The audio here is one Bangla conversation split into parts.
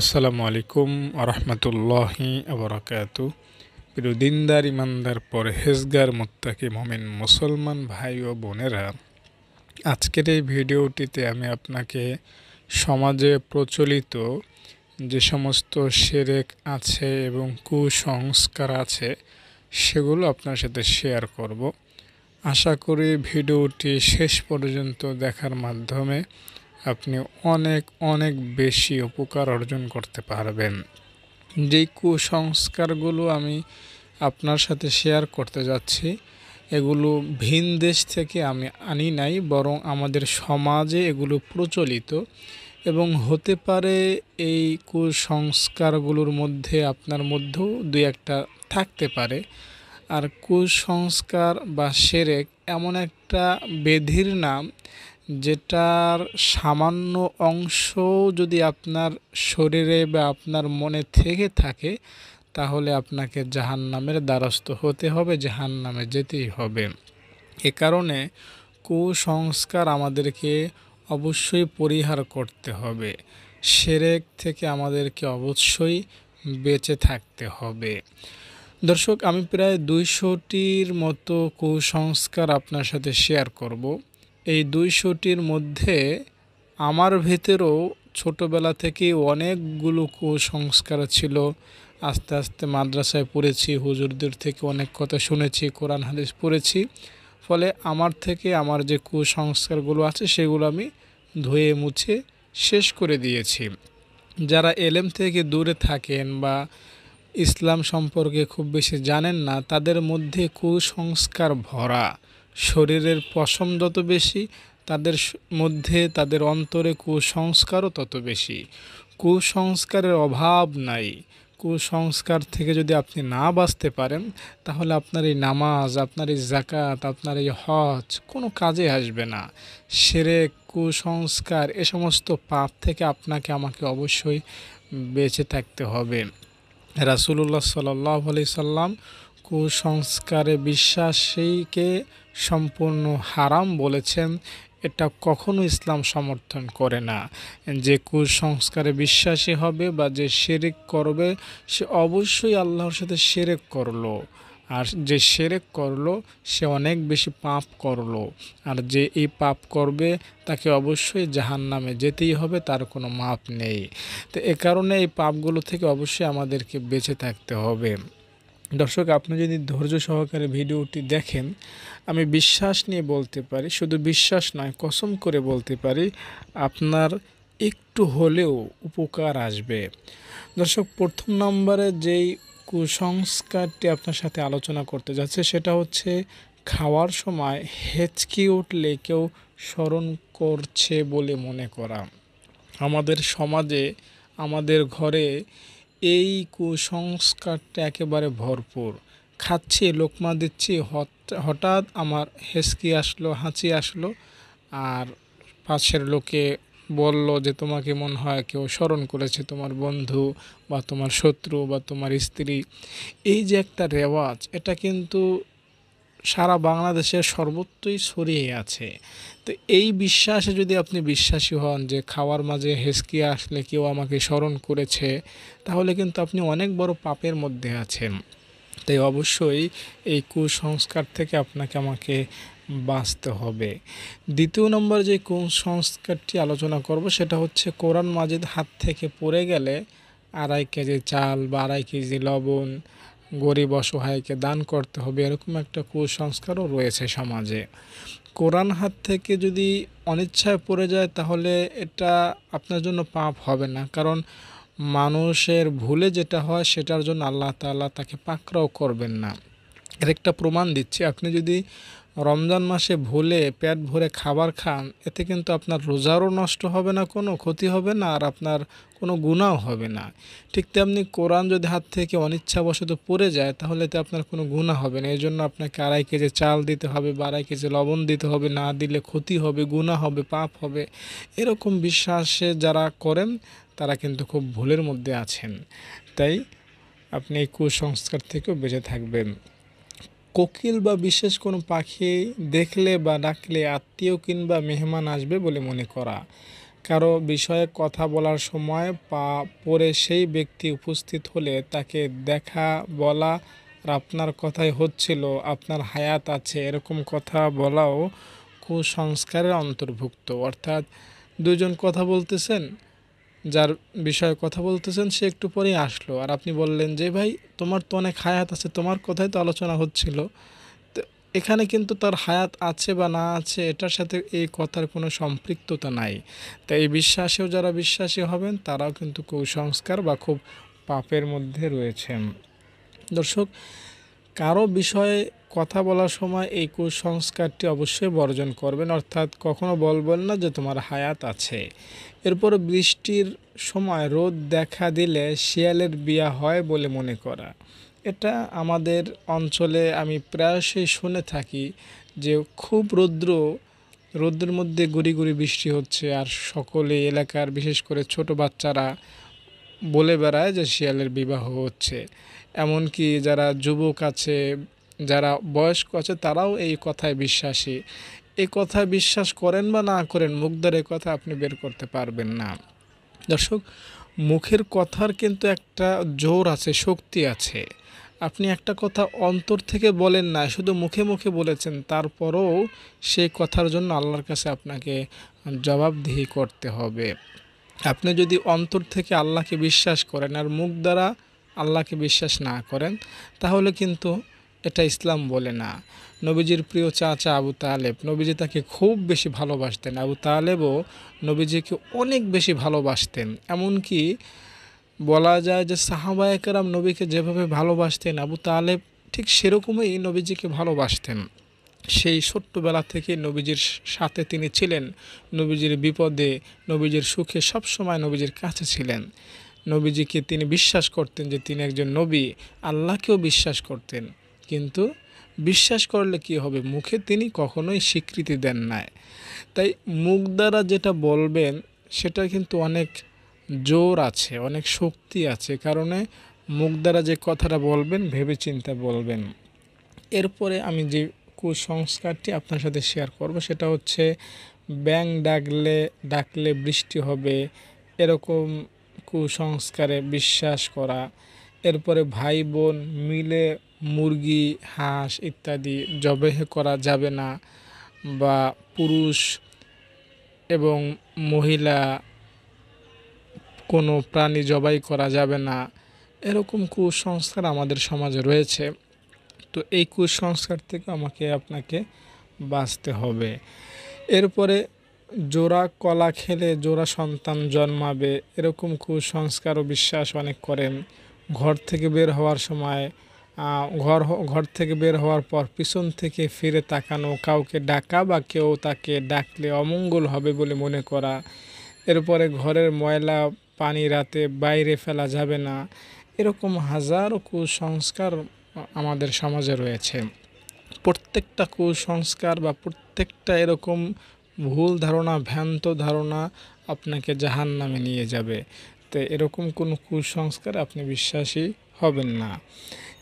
আসসালামু আলাইকুম আরহামতুল্লাহি আবরাকাত প্রিয় দিনদার ইমানদার পরহেজগার মোত্তাকি মমিন মুসলমান ভাই ও বোনেরা আজকের এই ভিডিওটিতে আমি আপনাকে সমাজে প্রচলিত যে সমস্ত সেরেক আছে এবং কুসংস্কার আছে সেগুলো আপনার সাথে শেয়ার করব আশা করি ভিডিওটি শেষ পর্যন্ত দেখার মাধ্যমে আপনি অনেক অনেক বেশি উপকার অর্জন করতে পারবেন যেই কুসংস্কারগুলো আমি আপনার সাথে শেয়ার করতে যাচ্ছি এগুলো ভিন দেশ থেকে আমি আনি নাই বরং আমাদের সমাজে এগুলো প্রচলিত এবং হতে পারে এই কুসংস্কারগুলোর মধ্যে আপনার মধ্যেও দু একটা থাকতে পারে আর কুসংস্কার বা সেরেক এমন একটা বেধির নাম যেটার সামান্য অংশ যদি আপনার শরীরে বা আপনার মনে থেকে থাকে তাহলে আপনাকে জাহান নামের দ্বারস্থ হতে হবে জাহান নামে যেতেই হবে এ কারণে কুসংস্কার আমাদেরকে অবশ্যই পরিহার করতে হবে সেরেক থেকে আমাদেরকে অবশ্যই বেঁচে থাকতে হবে দর্শক আমি প্রায় দুইশোটির মতো কুসংস্কার আপনার সাথে শেয়ার করবো এই দুইশোটির মধ্যে আমার ভেতরেও ছোটোবেলা থেকেই অনেকগুলো কুসংস্কার ছিল আস্তে আস্তে মাদ্রাসায় পড়েছি হুজুরদের থেকে অনেক কথা শুনেছি কোরআন হাদিস পড়েছি ফলে আমার থেকে আমার যে কুসংস্কারগুলো আছে সেগুলো আমি ধুয়ে মুছে শেষ করে দিয়েছি যারা এলেম থেকে দূরে থাকেন বা ইসলাম সম্পর্কে খুব বেশি জানেন না তাদের মধ্যে কুসংস্কার ভরা শরীরের পছন্দ যত বেশি তাদের মধ্যে তাদের অন্তরে কুসংস্কারও তত বেশি কুসংস্কারের অভাব নাই কুসংস্কার থেকে যদি আপনি না বাঁচতে পারেন তাহলে আপনার এই নামাজ আপনার এই জাকাত আপনার এই হজ কোনো কাজে আসবে না সেরে কুসংস্কার এ সমস্ত পাপ থেকে আপনাকে আমাকে অবশ্যই বেঁচে থাকতে হবে রাসুলুল্লাহ সাল্লাহ সাল্লাম কুসংস্কারে বিশ্বাসীকে সম্পূর্ণ হারাম বলেছেন এটা কখনো ইসলাম সমর্থন করে না যে কুসংস্কারে বিশ্বাসী হবে বা যে সেরেক করবে সে অবশ্যই আল্লাহর সাথে সেরেক করলো আর যে সেরেক করলো সে অনেক বেশি পাপ করলো আর যে এই পাপ করবে তাকে অবশ্যই জাহান নামে যেতেই হবে তার কোনো মাপ নেই তো এ কারণে এই পাপগুলো থেকে অবশ্যই আমাদেরকে বেঁচে থাকতে হবে দর্শক আপনি যদি ধৈর্য সহকারে ভিডিওটি দেখেন আমি বিশ্বাস নিয়ে বলতে পারি শুধু বিশ্বাস নয় কসম করে বলতে পারি আপনার একটু হলেও উপকার আসবে দর্শক প্রথম নম্বরে যেই কুসংস্কারটি আপনার সাথে আলোচনা করতে যাচ্ছে সেটা হচ্ছে খাওয়ার সময় হেঁচকি উঠলে কেউ স্মরণ করছে বলে মনে করা আমাদের সমাজে আমাদের ঘরে এই কুসংস্কারটা একেবারে ভরপুর খাচ্ছি লোকমা দিচ্ছি হত হঠাৎ আমার হেসকি আসলো হাঁচি আসলো আর পাশের লোকে বলল যে তোমাকে মনে হয় কেউ স্মরণ করেছে তোমার বন্ধু বা তোমার শত্রু বা তোমার স্ত্রী এই যে একটা রেওয়াজ এটা কিন্তু সারা বাংলাদেশের সর্বত্রই ছড়িয়ে আছে তো এই বিশ্বাসে যদি আপনি বিশ্বাসী হন যে খাওয়ার মাঝে হেসকি আসলে কেউ আমাকে স্মরণ করেছে তাহলে কিন্তু আপনি অনেক বড় পাপের মধ্যে আছেন তাই অবশ্যই এই কুসংস্কার থেকে আপনাকে আমাকে বাঁচতে হবে দ্বিতীয় নম্বর যে কুসংস্কারটি আলোচনা করব সেটা হচ্ছে কোরআন মাজিদ হাত থেকে পড়ে গেলে আড়াই কেজি চাল বা আড়াই কেজি লবণ গরিব অসহায়কে দান করতে হবে এরকম একটা কুসংস্কারও রয়েছে সমাজে কোরআন হাত থেকে যদি অনিচ্ছায় পড়ে যায় তাহলে এটা আপনার জন্য পাপ হবে না কারণ মানুষের ভুলে যেটা হয় সেটার জন্য আল্লাহ তাল্লাহ তাকে পাকড়াও করবেন না এর একটা প্রমাণ দিচ্ছি আপনি যদি রমজান মাসে ভুলে পেট ভরে খাবার খান এতে কিন্তু আপনার রোজারও নষ্ট হবে না কোনো ক্ষতি হবে না আর আপনার কোনো গুণাও হবে না ঠিক তেমনি কোরআন যদি হাত থেকে অনিচ্ছাবশত পড়ে যায় তাহলে তো আপনার কোনো গুণা হবে না এই জন্য আপনাকে আড়াই কেজি চাল দিতে হবে বা আড়াই কেজি লবণ দিতে হবে না দিলে ক্ষতি হবে গুণা হবে পাপ হবে এরকম বিশ্বাসে যারা করেন তারা কিন্তু খুব ভুলের মধ্যে আছেন তাই আপনি এই কুসংস্কার থেকেও বেঁচে থাকবেন কোকিল বা বিশেষ কোনো পাখি দেখলে বা ডাকলে আত্মীয় কিংবা মেহমান আসবে বলে মনে করা কারো বিষয়ে কথা বলার সময় পা পরে সেই ব্যক্তি উপস্থিত হলে তাকে দেখা বলা আর আপনার কথাই হচ্ছিল আপনার হায়াত আছে এরকম কথা বলাও কুসংস্কারের অন্তর্ভুক্ত অর্থাৎ দুজন কথা বলতেছেন যার বিষয়ে কথা বলতেছেন সে একটু পরেই আসলো আর আপনি বললেন যে ভাই তোমার তো অনেক হায়াত আছে তোমার কথাই তো আলোচনা হচ্ছিল তো এখানে কিন্তু তার হায়াত আছে বা না আছে এটার সাথে এই কথার কোনো সম্পৃক্ততা নাই তাই এই বিশ্বাসেও যারা বিশ্বাসী হবেন তারাও কিন্তু কুসংস্কার বা খুব পাপের মধ্যে রয়েছেন দর্শক কারো বিষয়ে কথা বলার সময় এই কুসংস্কারটি অবশ্যই বর্জন করবেন অর্থাৎ কখনো বলবেন না যে তোমার হায়াত আছে এরপর বৃষ্টির সময় রোদ দেখা দিলে শিয়ালের বিয়া হয় বলে মনে করা এটা আমাদের অঞ্চলে আমি প্রায়শই শুনে থাকি যে খুব রৌদ্র রৌদ্রের মধ্যে গুড়ি গুড়ি বৃষ্টি হচ্ছে আর সকলে এলাকার বিশেষ করে ছোট বাচ্চারা বলে বেড়ায় যে শিয়ালের বিবাহ হচ্ছে এমনকি যারা যুবক আছে যারা বয়স্ক আছে তারাও এই কথায় বিশ্বাসী এ কথা বিশ্বাস করেন বা না করেন মুখ দ্বারা এ কথা আপনি বের করতে পারবেন না দর্শক মুখের কথার কিন্তু একটা জোর আছে শক্তি আছে আপনি একটা কথা অন্তর থেকে বলেন না শুধু মুখে মুখে বলেছেন তারপরও সেই কথার জন্য আল্লাহর কাছে আপনাকে জবাবদিহি করতে হবে আপনি যদি অন্তর থেকে আল্লাহকে বিশ্বাস করেন আর মুখ দ্বারা আল্লাহকে বিশ্বাস না করেন তাহলে কিন্তু এটা ইসলাম বলে না নবীজির প্রিয় চাচা আবু তালেব নবীজি তাকে খুব বেশি ভালোবাসতেন আবু তালেবও নবীজিকে অনেক বেশি ভালোবাসতেন এমনকি বলা যায় যে সাহাবা একরাম নবীকে যেভাবে ভালোবাসতেন আবু তালেব ঠিক সেরকমই নবীজিকে ভালোবাসতেন সেই ছোট্টবেলা থেকে নবীজির সাথে তিনি ছিলেন নবীজির বিপদে নবীজির সুখে সবসময় নবীজির কাছে ছিলেন নবীজিকে তিনি বিশ্বাস করতেন যে তিনি একজন নবী আল্লাহকেও বিশ্বাস করতেন কিন্তু বিশ্বাস করলে কি হবে মুখে তিনি কখনোই স্বীকৃতি দেন নাই তাই মুখ দ্বারা যেটা বলবেন সেটা কিন্তু অনেক জোর আছে অনেক শক্তি আছে কারণে মুখ দ্বারা যে কথাটা বলবেন ভেবে চিন্তা বলবেন এরপরে আমি যে কুসংস্কারটি আপনার সাথে শেয়ার করব সেটা হচ্ছে ব্যাং ডাকলে ডাকলে বৃষ্টি হবে এরকম কুসংস্কারে বিশ্বাস করা এরপরে ভাই বোন মিলে মুরগি হাঁস ইত্যাদি জবেহ করা যাবে না বা পুরুষ এবং মহিলা কোনো প্রাণী জবাই করা যাবে না এরকম কুসংস্কার আমাদের সমাজে রয়েছে তো এই কুসংস্কার থেকে আমাকে আপনাকে বাঁচতে হবে এরপরে জোড়া কলা খেলে জোড়া সন্তান জন্মাবে এরকম কুসংস্কার ও বিশ্বাস অনেক করেন ঘর থেকে বের হওয়ার সময় ঘর ঘর থেকে বের হওয়ার পর পিছন থেকে ফিরে তাকানো কাউকে ডাকা বা কেউ তাকে ডাকলে অমঙ্গল হবে বলে মনে করা এরপরে ঘরের ময়লা পানি রাতে বাইরে ফেলা যাবে না এরকম হাজারো কুসংস্কার আমাদের সমাজে রয়েছে প্রত্যেকটা কুসংস্কার বা প্রত্যেকটা এরকম ভুল ধারণা ভ্যান্ত ধারণা আপনাকে জাহান নামে নিয়ে যাবে তো এরকম কোনো কুসংস্কার আপনি বিশ্বাসী হবেন না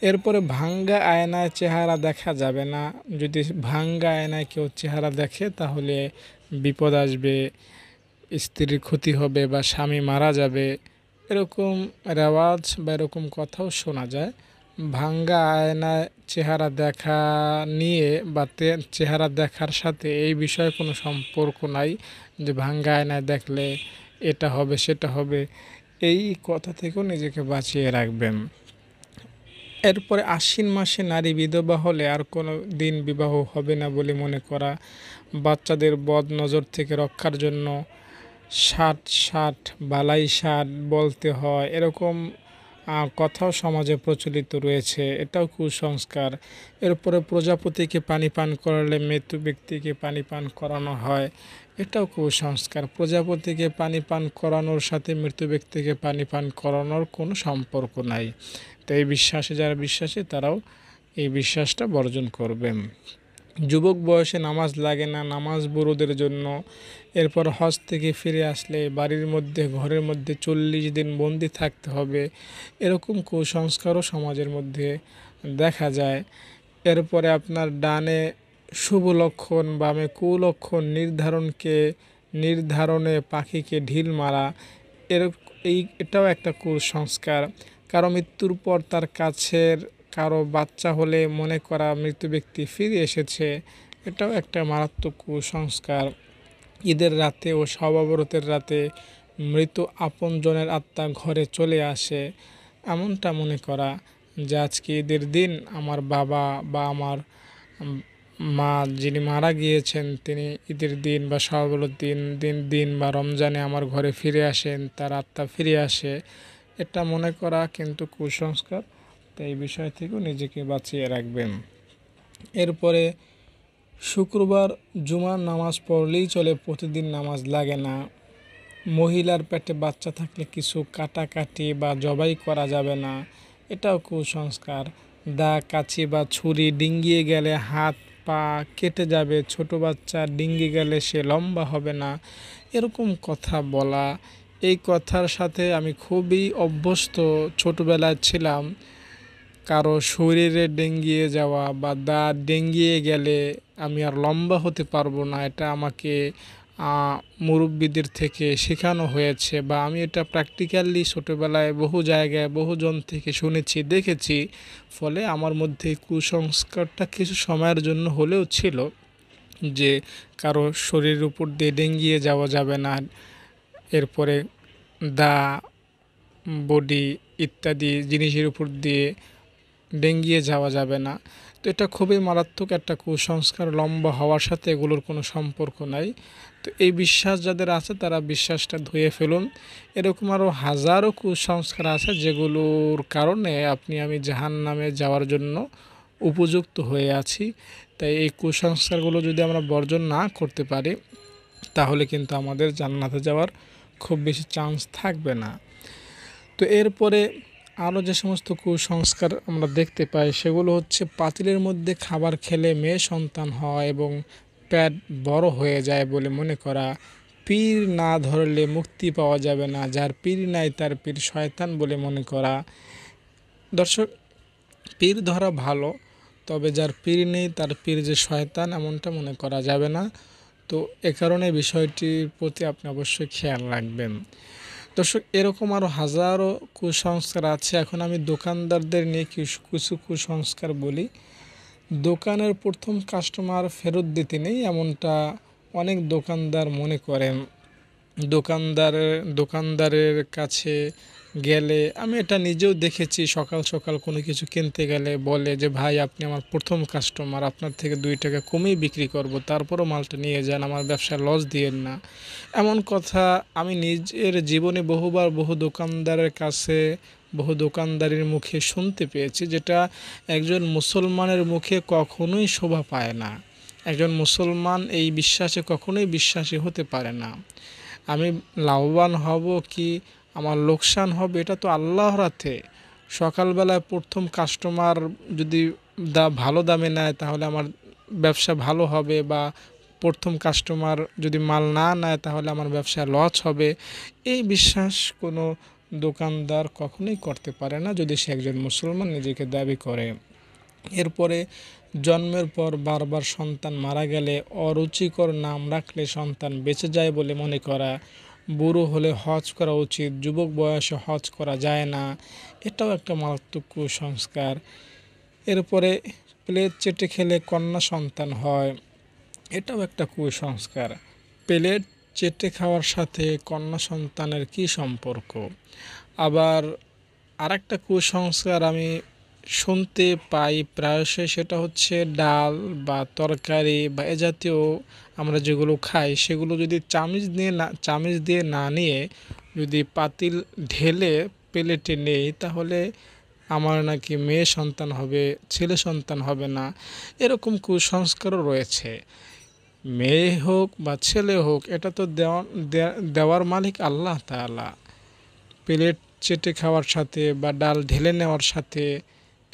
এরপরে ভাঙ্গা আয়নায় চেহারা দেখা যাবে না যদি ভাঙ্গা আয়নায় কেউ চেহারা দেখে তাহলে বিপদ আসবে স্ত্রীর ক্ষতি হবে বা স্বামী মারা যাবে এরকম রেওয়াজ বা এরকম কথাও শোনা যায় ভাঙ্গা আয়নায় চেহারা দেখা নিয়ে বা চেহারা দেখার সাথে এই বিষয়ে কোনো সম্পর্ক নাই যে ভাঙ্গা আয়নায় দেখলে এটা হবে সেটা হবে এই কথা থেকেও নিজেকে বাঁচিয়ে রাখবেন এরপরে আশ্বিন মাসে নারী বিধবা হলে আর কোনো দিন বিবাহ হবে না বলে মনে করা বাচ্চাদের বদ নজর থেকে রক্ষার জন্য ষাট ষাট বালাই ষাট বলতে হয় এরকম কথাও সমাজে প্রচলিত রয়েছে এটাও কুসংস্কার এরপরে প্রজাপতিকে পানি পান করালে মৃত্যু ব্যক্তিকে পানি পান করানো হয় এটাও কুসংস্কার প্রজাপতিকে পানি পান করানোর সাথে মৃত্যু ব্যক্তিকে পানি পান করানোর কোনো সম্পর্ক নাই তো এই বিশ্বাসে যারা বিশ্বাসী তারাও এই বিশ্বাসটা বর্জন করবেন যুবক বয়সে নামাজ লাগে না নামাজ বুড়োদের জন্য এরপর হজ থেকে ফিরে আসলে বাড়ির মধ্যে ঘরের মধ্যে চল্লিশ দিন বন্দি থাকতে হবে এরকম কুসংস্কারও সমাজের মধ্যে দেখা যায় এরপরে আপনার ডানে শুভ লক্ষণ বামে কুলক্ষণ নির্ধারণকে নির্ধারণে পাখিকে ঢিল মারা এর এই এটাও একটা কুসংস্কার কারো মৃত্যুর পর তার কাছের কারো বাচ্চা হলে মনে করা মৃত্যু ব্যক্তি ফিরে এসেছে এটাও একটা মারাত্মক কুসংস্কার ঈদের রাতে ও সবাবরতের রাতে মৃত আপনজনের আত্মা ঘরে চলে আসে এমনটা মনে করা যে আজকে ঈদের দিন আমার বাবা বা আমার মা যিনি মারা গিয়েছেন তিনি ঈদের দিন বা সবাবরত দিন দিন দিন বা রমজানে আমার ঘরে ফিরে আসেন তার আত্মা ফিরে আসে এটা মনে করা কিন্তু কুসংস্কার তাই এই বিষয় থেকেও নিজেকে বাঁচিয়ে রাখবেন এরপরে শুক্রবার জুমার নামাজ পড়লেই চলে প্রতিদিন নামাজ লাগে না মহিলার পেটে বাচ্চা থাকলে কিছু কাটাকাটি বা জবাই করা যাবে না এটাও কুসংস্কার দা কাচি বা ছুরি ডিঙ্গিয়ে গেলে হাত পা কেটে যাবে ছোট বাচ্চা ডিঙ্গি গেলে সে লম্বা হবে না এরকম কথা বলা এই কথার সাথে আমি খুবই অভ্যস্ত ছোটবেলায় ছিলাম কারো শরীরে ডেঙ্গিয়ে যাওয়া বা দাঁত ডেঙ্গিয়ে গেলে আমি আর লম্বা হতে পারবো না এটা আমাকে মুরব্বীদের থেকে শেখানো হয়েছে বা আমি এটা প্র্যাকটিক্যালি ছোটোবেলায় বহু জায়গায় বহুজন থেকে শুনেছি দেখেছি ফলে আমার মধ্যে কুসংস্কারটা কিছু সময়ের জন্য হলেও ছিল যে কারো শরীরের উপর দিয়ে ডেঙ্গিয়ে যাওয়া যাবে না এরপরে দা বডি ইত্যাদি জিনিসের উপর দিয়ে ডেঙ্গিয়ে যাওয়া যাবে না তো এটা খুবই মারাত্মক একটা কুসংস্কার লম্বা হওয়ার সাথে এগুলোর কোনো সম্পর্ক নাই তো এই বিশ্বাস যাদের আছে তারা বিশ্বাসটা ধুয়ে ফেলুন এরকম আরও হাজারো কুসংস্কার আছে যেগুলোর কারণে আপনি আমি জাহান নামে যাওয়ার জন্য উপযুক্ত হয়ে আছি তাই এই কুসংস্কারগুলো যদি আমরা বর্জন না করতে পারি তাহলে কিন্তু আমাদের জান্নাতে যাওয়ার খুব বেশি চান্স থাকবে না তো এরপরে আরও যে সমস্ত কুসংস্কার আমরা দেখতে পাই সেগুলো হচ্ছে পাতিলের মধ্যে খাবার খেলে মেয়ে সন্তান হয় এবং প্যাট বড় হয়ে যায় বলে মনে করা পীর না ধরলে মুক্তি পাওয়া যাবে না যার পীর নাই তার পীর শয়তান বলে মনে করা দর্শক পীর ধরা ভালো তবে যার পীর নেই তার পীর যে শয়তান এমনটা মনে করা যাবে না তো এ কারণে বিষয়টির প্রতি আপনি অবশ্যই খেয়াল রাখবেন দর্শক এরকম আরও হাজারো কুসংস্কার আছে এখন আমি দোকানদারদের নিয়ে কিছু কুসংস্কার বলি দোকানের প্রথম কাস্টমার ফেরত দিতে নেই এমনটা অনেক দোকানদার মনে করেন দোকানদারের দোকানদারের কাছে গেলে আমি এটা নিজেও দেখেছি সকাল সকাল কোনো কিছু কিনতে গেলে বলে যে ভাই আপনি আমার প্রথম কাস্টমার আপনার থেকে দুই টাকা কমেই বিক্রি করব তারপরও মালটা নিয়ে যান আমার ব্যবসায় লস দিয়েন না এমন কথা আমি নিজের জীবনে বহুবার বহু দোকানদারের কাছে বহু দোকানদারির মুখে শুনতে পেয়েছি যেটা একজন মুসলমানের মুখে কখনোই শোভা পায় না একজন মুসলমান এই বিশ্বাসে কখনোই বিশ্বাসী হতে পারে না আমি লাভবান হব কি আমার লোকসান হবে এটা তো আল্লাহর হাতে সকালবেলায় প্রথম কাস্টমার যদি দা ভালো দামে নেয় তাহলে আমার ব্যবসা ভালো হবে বা প্রথম কাস্টমার যদি মাল না নেয় তাহলে আমার ব্যবসা লস হবে এই বিশ্বাস কোনো দোকানদার কখনোই করতে পারে না যদি সে একজন মুসলমান নিজেকে দাবি করে এরপরে জন্মের পর বারবার সন্তান মারা গেলে অরুচিকর নাম রাখলে সন্তান বেঁচে যায় বলে মনে করা বুড়ো হলে হজ করা উচিত যুবক বয়সে হজ করা যায় না এটাও একটা মারাত্মক কুসংস্কার এরপরে প্লেট চেটে খেলে কন্যা সন্তান হয় এটাও একটা কুসংস্কার প্লেট চেটে খাওয়ার সাথে কন্যা সন্তানের কি সম্পর্ক আবার আরেকটা কুসংস্কার আমি শুনতে পাই প্রায়শই সেটা হচ্ছে ডাল বা তরকারি বা এ জাতীয় আমরা যেগুলো খাই সেগুলো যদি চামিচ দিয়ে না চামিচ দিয়ে না নিয়ে যদি পাতিল ঢেলে প্লেটে নেই তাহলে আমার নাকি মেয়ে সন্তান হবে ছেলে সন্তান হবে না এরকম কুসংস্কারও রয়েছে মেয়ে হোক বা ছেলে হোক এটা তো দেওয়ার মালিক আল্লাহ তালা প্লেট চেটে খাওয়ার সাথে বা ডাল ঢেলে নেওয়ার সাথে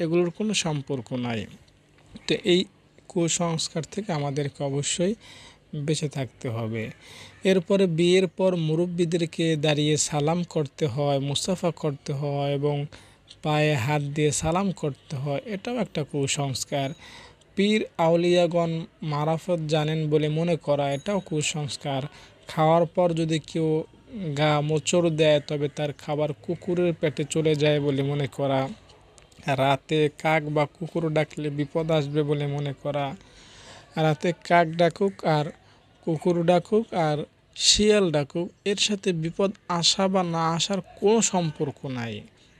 এগুলোর কোনো সম্পর্ক নাই তো এই কুসংস্কার থেকে আমাদেরকে অবশ্যই বেঁচে থাকতে হবে এরপরে বিয়ের পর মুরব্বীদেরকে দাঁড়িয়ে সালাম করতে হয় মুসাফা করতে হয় এবং পায়ে হাত দিয়ে সালাম করতে হয় এটাও একটা কুসংস্কার পীর আউলিয়াগণ মারাফত জানেন বলে মনে করা এটাও কুসংস্কার খাওয়ার পর যদি কেউ গা মোচড় দেয় তবে তার খাবার কুকুরের পেটে চলে যায় বলে মনে করা রাতে কাক বা কুকুর ডাকলে বিপদ আসবে বলে মনে করা রাতে কাক ডাকুক আর কুকুর ডাকুক আর শিয়াল ডাকুক এর সাথে বিপদ আসা বা না আসার কোনো সম্পর্ক নাই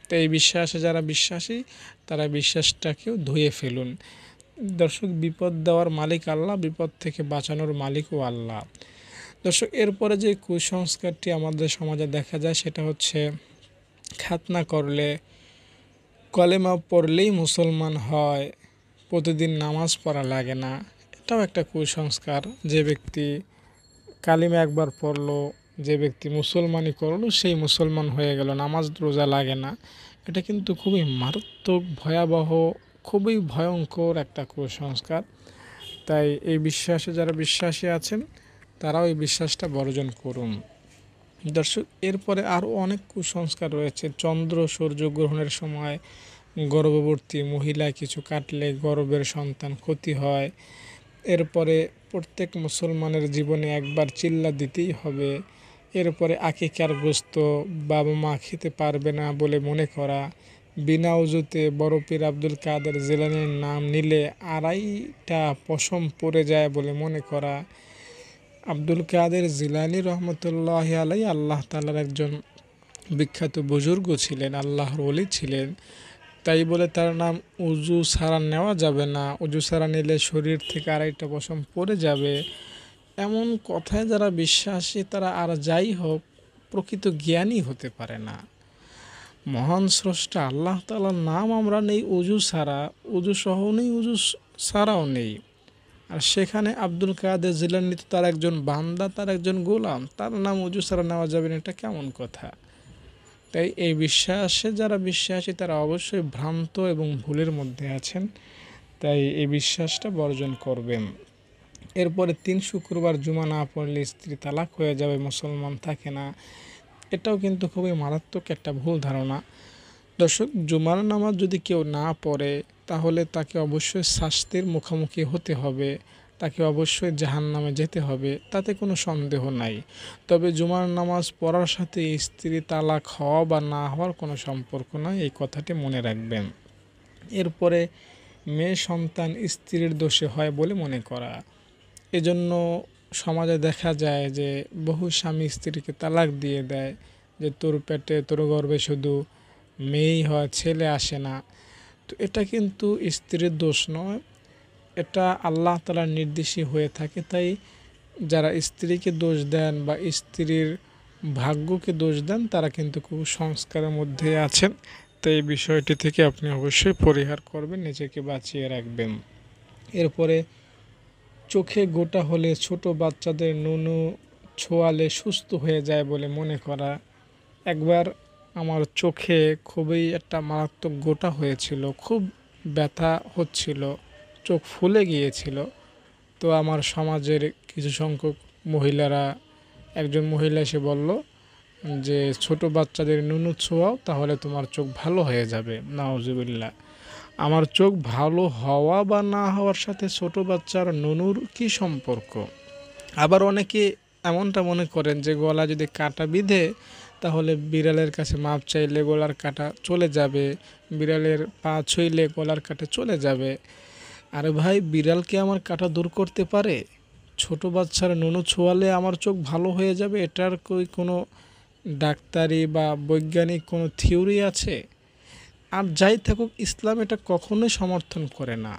তো এই বিশ্বাসে যারা বিশ্বাসী তারা বিশ্বাসটাকেও ধুয়ে ফেলুন দর্শক বিপদ দেওয়ার মালিক আল্লাহ বিপদ থেকে বাঁচানোর মালিকও আল্লাহ দর্শক এরপরে যে কুসংস্কারটি আমাদের সমাজে দেখা যায় সেটা হচ্ছে খাতনা করলে কলেমা পড়লেই মুসলমান হয় প্রতিদিন নামাজ পড়া লাগে না এটাও একটা কুসংস্কার যে ব্যক্তি কালিমা একবার পড়লো যে ব্যক্তি মুসলমানই করলো সেই মুসলমান হয়ে গেল নামাজ রোজা লাগে না এটা কিন্তু খুবই মারাত্মক ভয়াবহ খুবই ভয়ঙ্কর একটা কুসংস্কার তাই এই বিশ্বাসে যারা বিশ্বাসী আছেন তারাও এই বিশ্বাসটা বর্জন করুন দর্শক এরপরে আরও অনেক কুসংস্কার রয়েছে চন্দ্র সূর্য গ্রহণের সময় গর্ভবর্তী মহিলা কিছু কাটলে গর্বের সন্তান ক্ষতি হয় এরপরে প্রত্যেক মুসলমানের জীবনে একবার চিল্লা দিতেই হবে এরপরে আকিকার গ্রস্ত বাবা মা খেতে পারবে না বলে মনে করা বিনা উজুতে বরফির আব্দুল কাদের জেলানের নাম নিলে আড়াইটা পশম পড়ে যায় বলে মনে করা আব্দুল কাদের জিলানি রহমতুল্লাহ আলাই আল্লাহ তালার একজন বিখ্যাত বুজুর্গ ছিলেন আল্লাহর অলি ছিলেন তাই বলে তার নাম উজু সারা নেওয়া যাবে না উজু সারা নিলে শরীর থেকে আড়াইটা পশম পড়ে যাবে এমন কথায় যারা বিশ্বাসী তারা আর যাই হোক প্রকৃত জ্ঞানী হতে পারে না মহান স্রষ্টা আল্লাহ তালার নাম আমরা নেই উজু সারা উজু সহ নেই উজু সারাও নেই আর সেখানে আব্দুল কাদের জিলানি তো তার একজন বান্দা তার একজন গোলাম তার নাম উজু সারা নেওয়া যাবে না এটা কেমন কথা তাই এই বিশ্বাসে যারা বিশ্বাসী তারা অবশ্যই ভ্রান্ত এবং ভুলের মধ্যে আছেন তাই এই বিশ্বাসটা বর্জন করবেন এরপরে তিন শুক্রবার জুমা না পড়লে স্ত্রী তালাক হয়ে যাবে মুসলমান থাকে না এটাও কিন্তু খুবই মারাত্মক একটা ভুল ধারণা দর্শক জুমার নামাজ যদি কেউ না পড়ে তাহলে তাকে অবশ্যই শাস্তির মুখোমুখি হতে হবে তাকে অবশ্যই জাহান নামে যেতে হবে তাতে কোনো সন্দেহ নাই তবে জুমার নামাজ পড়ার সাথে স্ত্রী তালাক হওয়া বা না হওয়ার কোনো সম্পর্ক নয় এই কথাটি মনে রাখবেন এরপরে মেয়ে সন্তান স্ত্রীর দোষে হয় বলে মনে করা এজন্য সমাজে দেখা যায় যে বহু স্বামী স্ত্রীকে তালাক দিয়ে দেয় যে তোর পেটে তোর গর্বে শুধু মেয়েই হয় ছেলে আসে না তো এটা কিন্তু স্ত্রীর দোষ নয় এটা আল্লাহ তালার নির্দেশই হয়ে থাকে তাই যারা স্ত্রীকে দোষ দেন বা স্ত্রীর ভাগ্যকে দোষ দেন তারা কিন্তু খুব সংস্কারের মধ্যে আছেন তাই এই বিষয়টি থেকে আপনি অবশ্যই পরিহার করবেন নিজেকে বাঁচিয়ে রাখবেন এরপরে চোখে গোটা হলে ছোট বাচ্চাদের নুনু ছোয়ালে সুস্থ হয়ে যায় বলে মনে করা একবার আমার চোখে খুবই একটা মারাত্মক গোটা হয়েছিল খুব ব্যথা হচ্ছিল চোখ ফুলে গিয়েছিল তো আমার সমাজের কিছু সংখ্যক মহিলারা একজন মহিলা এসে বলল যে ছোট বাচ্চাদের নুনু ছোঁয়াও তাহলে তোমার চোখ ভালো হয়ে যাবে নাওজুবিল্লা আমার চোখ ভালো হওয়া বা না হওয়ার সাথে ছোট বাচ্চার নুনুর কি সম্পর্ক আবার অনেকে এমনটা মনে করেন যে গলা যদি কাটা বিধে তাহলে বিড়ালের কাছে মাপ চাইলে গলার কাটা চলে যাবে বিড়ালের পা ছইলে গলার কাটা চলে যাবে আরে ভাই বিড়ালকে আমার কাটা দূর করতে পারে ছোট বাচ্চার নুনু ছোঁয়ালে আমার চোখ ভালো হয়ে যাবে এটার কই কোনো ডাক্তারি বা বৈজ্ঞানিক কোনো থিওরি আছে আর যাই থাকুক ইসলাম এটা কখনোই সমর্থন করে না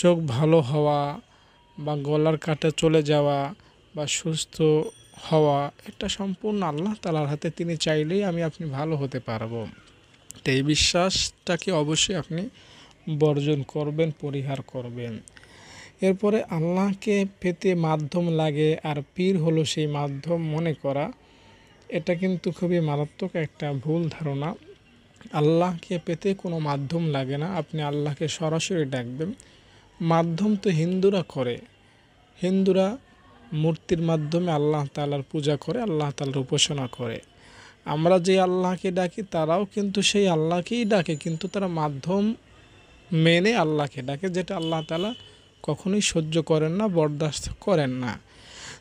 চোখ ভালো হওয়া বা গলার কাটা চলে যাওয়া বা সুস্থ হওয়া এটা সম্পূর্ণ আল্লাহ তালার হাতে তিনি চাইলেই আমি আপনি ভালো হতে পারবো তো এই বিশ্বাসটাকে অবশ্যই আপনি বর্জন করবেন পরিহার করবেন এরপরে আল্লাহকে পেতে মাধ্যম লাগে আর পীর হলো সেই মাধ্যম মনে করা এটা কিন্তু খুবই মারাত্মক একটা ভুল ধারণা আল্লাহকে পেতে কোনো মাধ্যম লাগে না আপনি আল্লাহকে সরাসরি ডাকবেন মাধ্যম তো হিন্দুরা করে হিন্দুরা মূর্তির মাধ্যমে আল্লাহ তালার পূজা করে আল্লাহ তালার উপাসনা করে আমরা যে আল্লাহকে ডাকি তারাও কিন্তু সেই আল্লাহকেই ডাকে কিন্তু তারা মাধ্যম মেনে আল্লাহকে ডাকে যেটা আল্লাহ তালা কখনোই সহ্য করেন না বরদাস্ত করেন না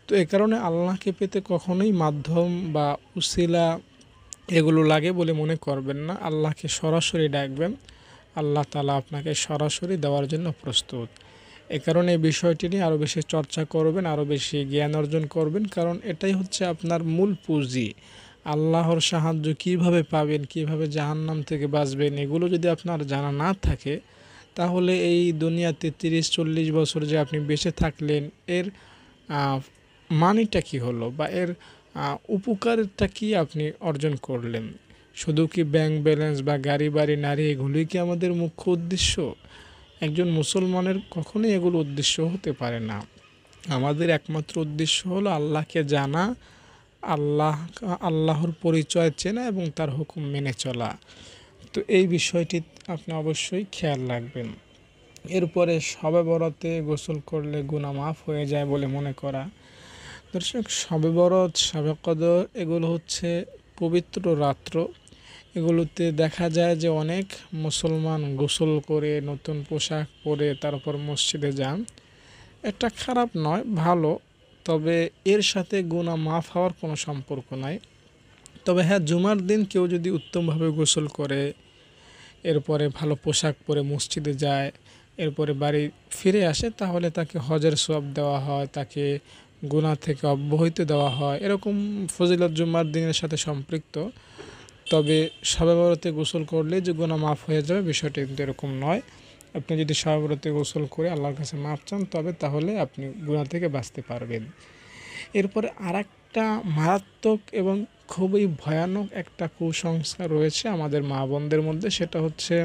তো এ কারণে আল্লাহকে পেতে কখনোই মাধ্যম বা উশিলা এগুলো লাগে বলে মনে করবেন না আল্লাহকে সরাসরি ডাকবেন আল্লাহ তালা আপনাকে সরাসরি দেওয়ার জন্য প্রস্তুত এ কারণে এই বিষয়টি নিয়ে আরও বেশি চর্চা করবেন আরও বেশি জ্ঞান অর্জন করবেন কারণ এটাই হচ্ছে আপনার মূল পুঁজি আল্লাহর সাহায্য কিভাবে পাবেন কিভাবে জাহান্নাম থেকে বাঁচবেন এগুলো যদি আপনার জানা না থাকে তাহলে এই দুনিয়াতে তিরিশ চল্লিশ বছর যে আপনি বেঁচে থাকলেন এর মানিটা কি হলো বা এর উপকারটা কি আপনি অর্জন করলেন শুধু কি ব্যাংক ব্যালেন্স বা গাড়ি বাড়ি নারী এগুলোই কি আমাদের মুখ্য উদ্দেশ্য একজন মুসলমানের কখনোই এগুলো উদ্দেশ্য হতে পারে না আমাদের একমাত্র উদ্দেশ্য হলো আল্লাহকে জানা আল্লাহ আল্লাহর পরিচয় চেনা এবং তার হুকুম মেনে চলা তো এই বিষয়টি আপনি অবশ্যই খেয়াল রাখবেন এরপরে সবে বরতে গোসল করলে গুণা মাফ হয়ে যায় বলে মনে করা দর্শক সবে বরত সবে কদর এগুলো হচ্ছে পবিত্র রাত্র এগুলোতে দেখা যায় যে অনেক মুসলমান গোসল করে নতুন পোশাক পরে তারপর মসজিদে যান এটা খারাপ নয় ভালো তবে এর সাথে গুণা মাফ হওয়ার কোনো সম্পর্ক নাই তবে হ্যাঁ জুমার দিন কেউ যদি উত্তমভাবে গোসল করে এরপরে ভালো পোশাক পরে মসজিদে যায় এরপরে বাড়ি ফিরে আসে তাহলে তাকে হজের সব দেওয়া হয় তাকে গুণা থেকে অব্যাহতি দেওয়া হয় এরকম ফজিলত জুমার দিনের সাথে সম্পৃক্ত তবে সাবেবরতে গোসল করলে যে গোনা মাফ হয়ে যাবে বিষয়টা কিন্তু এরকম নয় আপনি যদি সাবেবরতে গোসল করে আল্লাহর কাছে মাফ চান তবে তাহলে আপনি গুণা থেকে বাঁচতে পারবেন এরপরে আর একটা মারাত্মক এবং খুবই ভয়ানক একটা কুসংস্কার রয়েছে আমাদের মা বোনদের মধ্যে সেটা হচ্ছে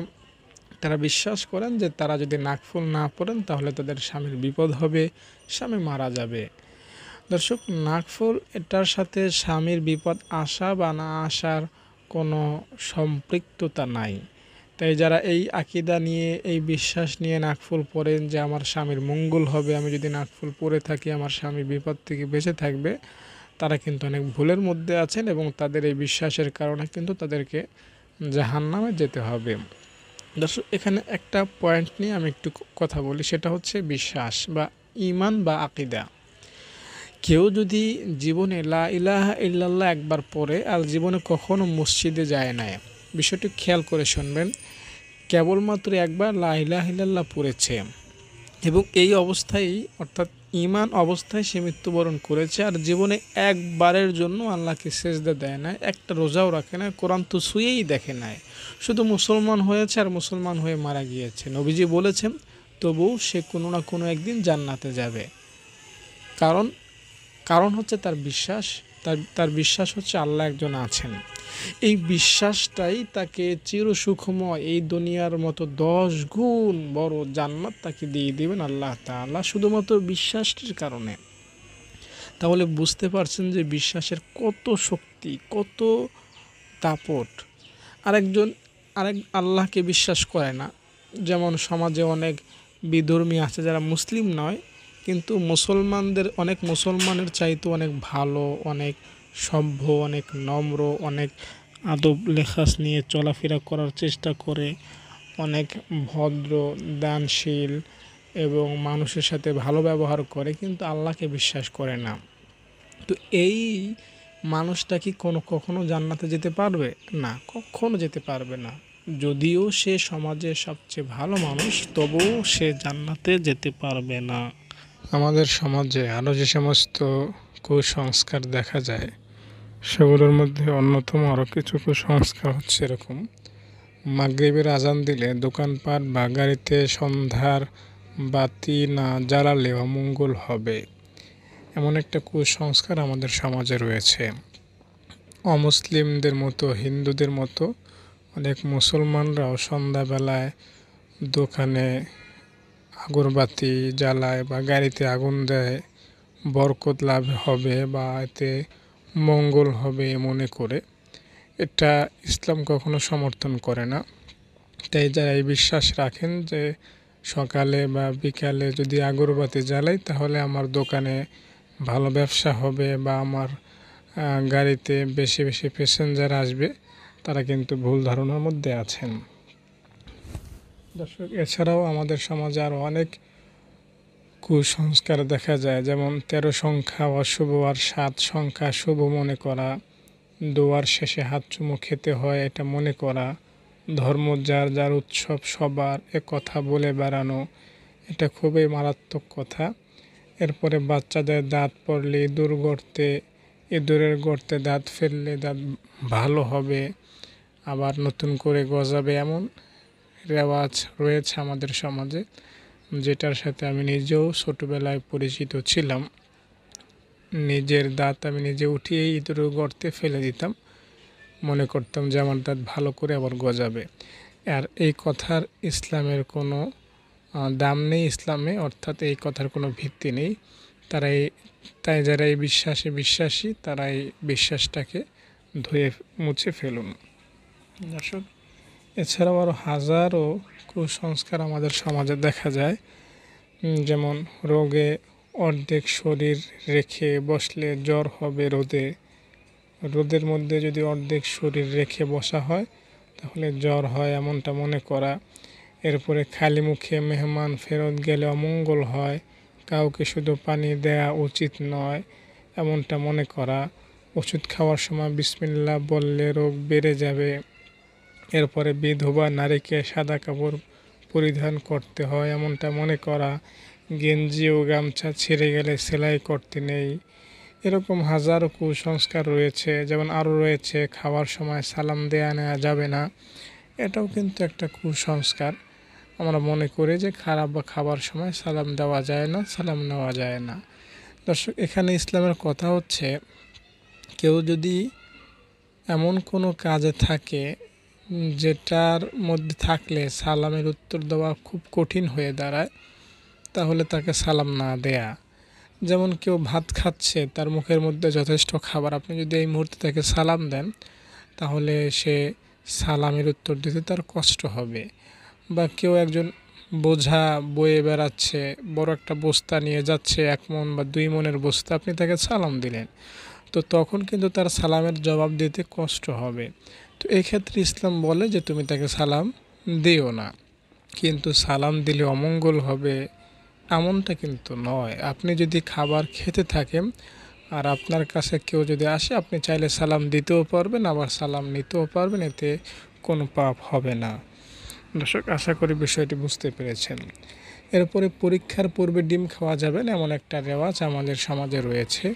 তারা বিশ্বাস করেন যে তারা যদি নাকফুল না পড়েন তাহলে তাদের স্বামীর বিপদ হবে স্বামী মারা যাবে দর্শক নাকফুল এটার সাথে স্বামীর বিপদ আসা বা না আসার কোনো সম্পৃক্ততা নাই তাই যারা এই আকিদা নিয়ে এই বিশ্বাস নিয়ে নাকফুল পরেন যে আমার স্বামীর মঙ্গল হবে আমি যদি নাকফুল পরে থাকি আমার স্বামী বিপদ থেকে বেঁচে থাকবে তারা কিন্তু অনেক ভুলের মধ্যে আছেন এবং তাদের এই বিশ্বাসের কারণে কিন্তু তাদেরকে জাহান নামে যেতে হবে দর্শক এখানে একটা পয়েন্ট নিয়ে আমি একটু কথা বলি সেটা হচ্ছে বিশ্বাস বা ইমান বা আকিদা কেউ যদি জীবনে লা ইলাহা ইল্লাল্লাহ একবার পরে আর জীবনে কখনো মসজিদে যায় না বিষয়টি খেয়াল করে শুনবেন কেবলমাত্র একবার লা ইলাহ ইল্লাল্লাহ পড়েছে এবং এই অবস্থায় অর্থাৎ ইমান অবস্থায় সে মৃত্যুবরণ করেছে আর জীবনে একবারের জন্য আল্লাহকে সেজদা দেয় না একটা রোজাও রাখে না কোরআন তো শুয়েই দেখে নাই শুধু মুসলমান হয়েছে আর মুসলমান হয়ে মারা গিয়েছে নবীজি বলেছেন তবুও সে কোনো না কোনো একদিন জান্নাতে যাবে কারণ কারণ হচ্ছে তার বিশ্বাস তার তার বিশ্বাস হচ্ছে আল্লাহ একজন আছেন এই বিশ্বাসটাই তাকে চির সুখময় এই দুনিয়ার মতো দশ গুণ বড় জান্নাত তাকে দিয়ে দেবেন আল্লাহ আল্লাহ শুধুমাত্র বিশ্বাসটির কারণে তাহলে বুঝতে পারছেন যে বিশ্বাসের কত শক্তি কত দাপট আরেকজন আরেক আল্লাহকে বিশ্বাস করে না যেমন সমাজে অনেক বিধর্মী আছে যারা মুসলিম নয় কিন্তু মুসলমানদের অনেক মুসলমানের চাইতে অনেক ভালো অনেক সভ্য অনেক নম্র অনেক আদব লেখাস নিয়ে চলাফেরা করার চেষ্টা করে অনেক ভদ্র দানশীল এবং মানুষের সাথে ভালো ব্যবহার করে কিন্তু আল্লাহকে বিশ্বাস করে না তো এই মানুষটা কি কোনো কখনো জান্নাতে যেতে পারবে না কখনো যেতে পারবে না যদিও সে সমাজের সবচেয়ে ভালো মানুষ তবুও সে জান্নাতে যেতে পারবে না আমাদের সমাজে আরও যে সমস্ত কুসংস্কার দেখা যায় সেগুলোর মধ্যে অন্যতম আরও কিছু কুসংস্কার হচ্ছে এরকম মাগরীবের আজান দিলে দোকানপাট বা গাড়িতে সন্ধ্যার বাতি না জ্বালালে অমঙ্গল হবে এমন একটা কুসংস্কার আমাদের সমাজে রয়েছে অমুসলিমদের মতো হিন্দুদের মতো অনেক মুসলমানরাও সন্ধ্যাবেলায় দোকানে আগরবাতি জ্বালায় বা গাড়িতে আগুন দেয় বরকত লাভ হবে বা এতে মঙ্গল হবে মনে করে এটা ইসলাম কখনো সমর্থন করে না তাই যারা এই বিশ্বাস রাখেন যে সকালে বা বিকালে যদি আগরবাতি জ্বালাই তাহলে আমার দোকানে ভালো ব্যবসা হবে বা আমার গাড়িতে বেশি বেশি প্যাসেঞ্জার আসবে তারা কিন্তু ভুল ধারণার মধ্যে আছেন দর্শক এছাড়াও আমাদের সমাজে আরও অনেক কুসংস্কার দেখা যায় যেমন তেরো সংখ্যা অশুভ আর সাত সংখ্যা শুভ মনে করা দোয়ার শেষে হাত চুমু খেতে হয় এটা মনে করা ধর্ম যার যার উৎসব সবার এ কথা বলে বেড়ানো এটা খুবই মারাত্মক কথা এরপরে বাচ্চাদের দাঁত পড়লে ইঁদুর গড়তে ইঁদুরের গড়তে দাঁত ফেললে দাঁত ভালো হবে আবার নতুন করে গজাবে এমন রেওয়াজ রয়েছে আমাদের সমাজে যেটার সাথে আমি নিজেও ছোটোবেলায় পরিচিত ছিলাম নিজের দাঁত আমি নিজে উঠিয়ে ইঁদুর গর্তে ফেলে দিতাম মনে করতাম যে আমার দাঁত ভালো করে আবার গজাবে আর এই কথার ইসলামের কোনো দাম নেই ইসলামে অর্থাৎ এই কথার কোনো ভিত্তি নেই তারা এই তাই যারা এই বিশ্বাসে বিশ্বাসী তারা এই বিশ্বাসটাকে ধুয়ে মুছে ফেলুন দর্শক এছাড়াও আরও হাজারো কুসংস্কার আমাদের সমাজে দেখা যায় যেমন রোগে অর্ধেক শরীর রেখে বসলে জ্বর হবে রোদে রোদের মধ্যে যদি অর্ধেক শরীর রেখে বসা হয় তাহলে জ্বর হয় এমনটা মনে করা এরপরে খালি মুখে মেহমান ফেরত গেলে অমঙ্গল হয় কাউকে শুধু পানি দেয়া উচিত নয় এমনটা মনে করা ওষুধ খাওয়ার সময় বিসমিল্লা বললে রোগ বেড়ে যাবে এরপরে বিধবা নারীকে সাদা কাপড় পরিধান করতে হয় এমনটা মনে করা গেঞ্জি ও গামছা ছিঁড়ে গেলে সেলাই করতে নেই এরকম হাজারো কুসংস্কার রয়েছে যেমন আরও রয়েছে খাওয়ার সময় সালাম দেয়া নেওয়া যাবে না এটাও কিন্তু একটা কুসংস্কার আমরা মনে করি যে খারাপ বা খাবার সময় সালাম দেওয়া যায় না সালাম নেওয়া যায় না দর্শক এখানে ইসলামের কথা হচ্ছে কেউ যদি এমন কোনো কাজে থাকে যেটার মধ্যে থাকলে সালামের উত্তর দেওয়া খুব কঠিন হয়ে দাঁড়ায় তাহলে তাকে সালাম না দেয়া যেমন কেউ ভাত খাচ্ছে তার মুখের মধ্যে যথেষ্ট খাবার আপনি যদি এই মুহূর্তে তাকে সালাম দেন তাহলে সে সালামের উত্তর দিতে তার কষ্ট হবে বা কেউ একজন বোঝা বয়ে বেড়াচ্ছে বড় একটা বস্তা নিয়ে যাচ্ছে এক মন বা দুই মনের বস্তা আপনি তাকে সালাম দিলেন তো তখন কিন্তু তার সালামের জবাব দিতে কষ্ট হবে তো এক্ষেত্রে ইসলাম বলে যে তুমি তাকে সালাম দিও না কিন্তু সালাম দিলে অমঙ্গল হবে এমনটা কিন্তু নয় আপনি যদি খাবার খেতে থাকেন আর আপনার কাছে কেউ যদি আসে আপনি চাইলে সালাম দিতেও পারবেন আবার সালাম নিতেও পারবেন এতে কোনো পাপ হবে না দর্শক আশা করি বিষয়টি বুঝতে পেরেছেন এরপরে পরীক্ষার পূর্বে ডিম খাওয়া যাবে না এমন একটা রেওয়াজ আমাদের সমাজে রয়েছে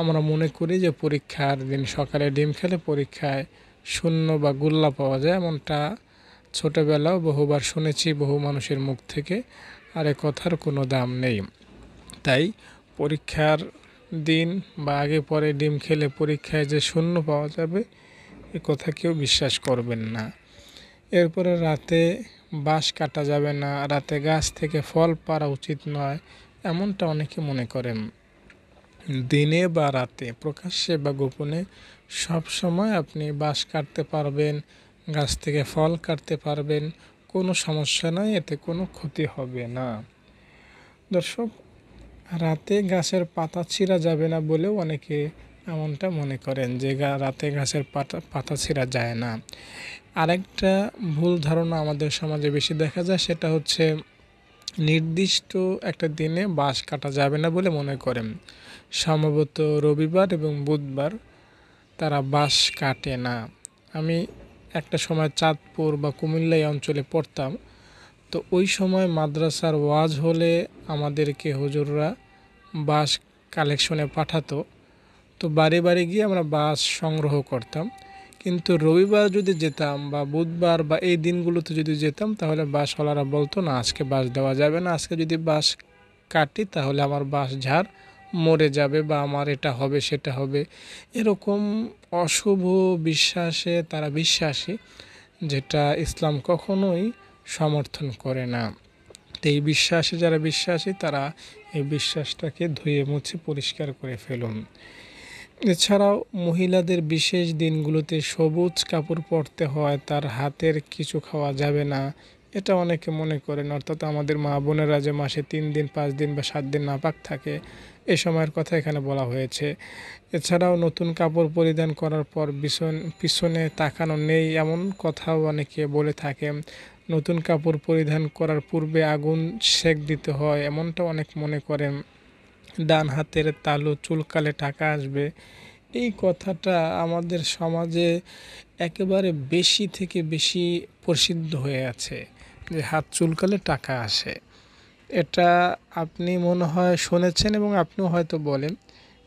আমরা মনে করি যে পরীক্ষার দিন সকালে ডিম খেলে পরীক্ষায় শূন্য বা গুল্লা পাওয়া যায় এমনটা ছোটোবেলাও বহুবার শুনেছি বহু মানুষের মুখ থেকে আর এ কথার কোনো দাম নেই তাই পরীক্ষার দিন বা আগে পরে ডিম খেলে পরীক্ষায় যে শূন্য পাওয়া যাবে এ কথা কেউ বিশ্বাস করবেন না এরপরে রাতে বাঁশ কাটা যাবে না রাতে গাছ থেকে ফল পারা উচিত নয় এমনটা অনেকে মনে করেন দিনে বা রাতে প্রকাশ্যে বা গোপনে সব সময় আপনি বাঁশ কাটতে পারবেন গাছ থেকে ফল কাটতে পারবেন কোনো সমস্যা নাই এতে কোনো ক্ষতি হবে না দর্শক রাতে গাছের পাতা ছিঁড়া যাবে না বলেও অনেকে এমনটা মনে করেন যে রাতে গাছের পাতা পাতা ছিঁড়া যায় না আরেকটা ভুল ধারণা আমাদের সমাজে বেশি দেখা যায় সেটা হচ্ছে নির্দিষ্ট একটা দিনে বাঁশ কাটা যাবে না বলে মনে করেন সম্ভবত রবিবার এবং বুধবার তারা বাস কাটে না আমি একটা সময় চাঁদপুর বা কুমিল্লা অঞ্চলে পড়তাম তো ওই সময় মাদ্রাসার ওয়াজ হলে আমাদেরকে হুজুররা বাস কালেকশনে পাঠাতো তো বাড়ি বাড়ি গিয়ে আমরা বাস সংগ্রহ করতাম কিন্তু রবিবার যদি যেতাম বা বুধবার বা এই দিনগুলোতে যদি যেতাম তাহলে বাসওয়ালারা বলতো না আজকে বাস দেওয়া যাবে না আজকে যদি বাস কাটি তাহলে আমার বাস ঝাড় মরে যাবে বা আমার এটা হবে সেটা হবে এরকম অশুভ বিশ্বাসে তারা বিশ্বাসী যেটা ইসলাম কখনোই সমর্থন করে না তো এই বিশ্বাসে যারা বিশ্বাসী তারা এই বিশ্বাসটাকে ধুয়ে মুছে পরিষ্কার করে ফেলুন এছাড়াও মহিলাদের বিশেষ দিনগুলোতে সবুজ কাপড় পরতে হয় তার হাতের কিছু খাওয়া যাবে না এটা অনেকে মনে করেন অর্থাৎ আমাদের মা বোনেরা যে মাসে তিন দিন পাঁচ দিন বা সাত দিন নাপাক থাকে এ সময়ের কথা এখানে বলা হয়েছে এছাড়াও নতুন কাপড় পরিধান করার পর পিছন পিছনে তাকানো নেই এমন কথাও অনেকে বলে থাকে নতুন কাপড় পরিধান করার পূর্বে আগুন সেক দিতে হয় এমনটা অনেক মনে করেন ডান হাতের তালু চুলকালে টাকা আসবে এই কথাটা আমাদের সমাজে একেবারে বেশি থেকে বেশি প্রসিদ্ধ হয়ে আছে যে হাত চুলকালে টাকা আসে এটা আপনি মনে হয় শুনেছেন এবং আপনিও হয়তো বলেন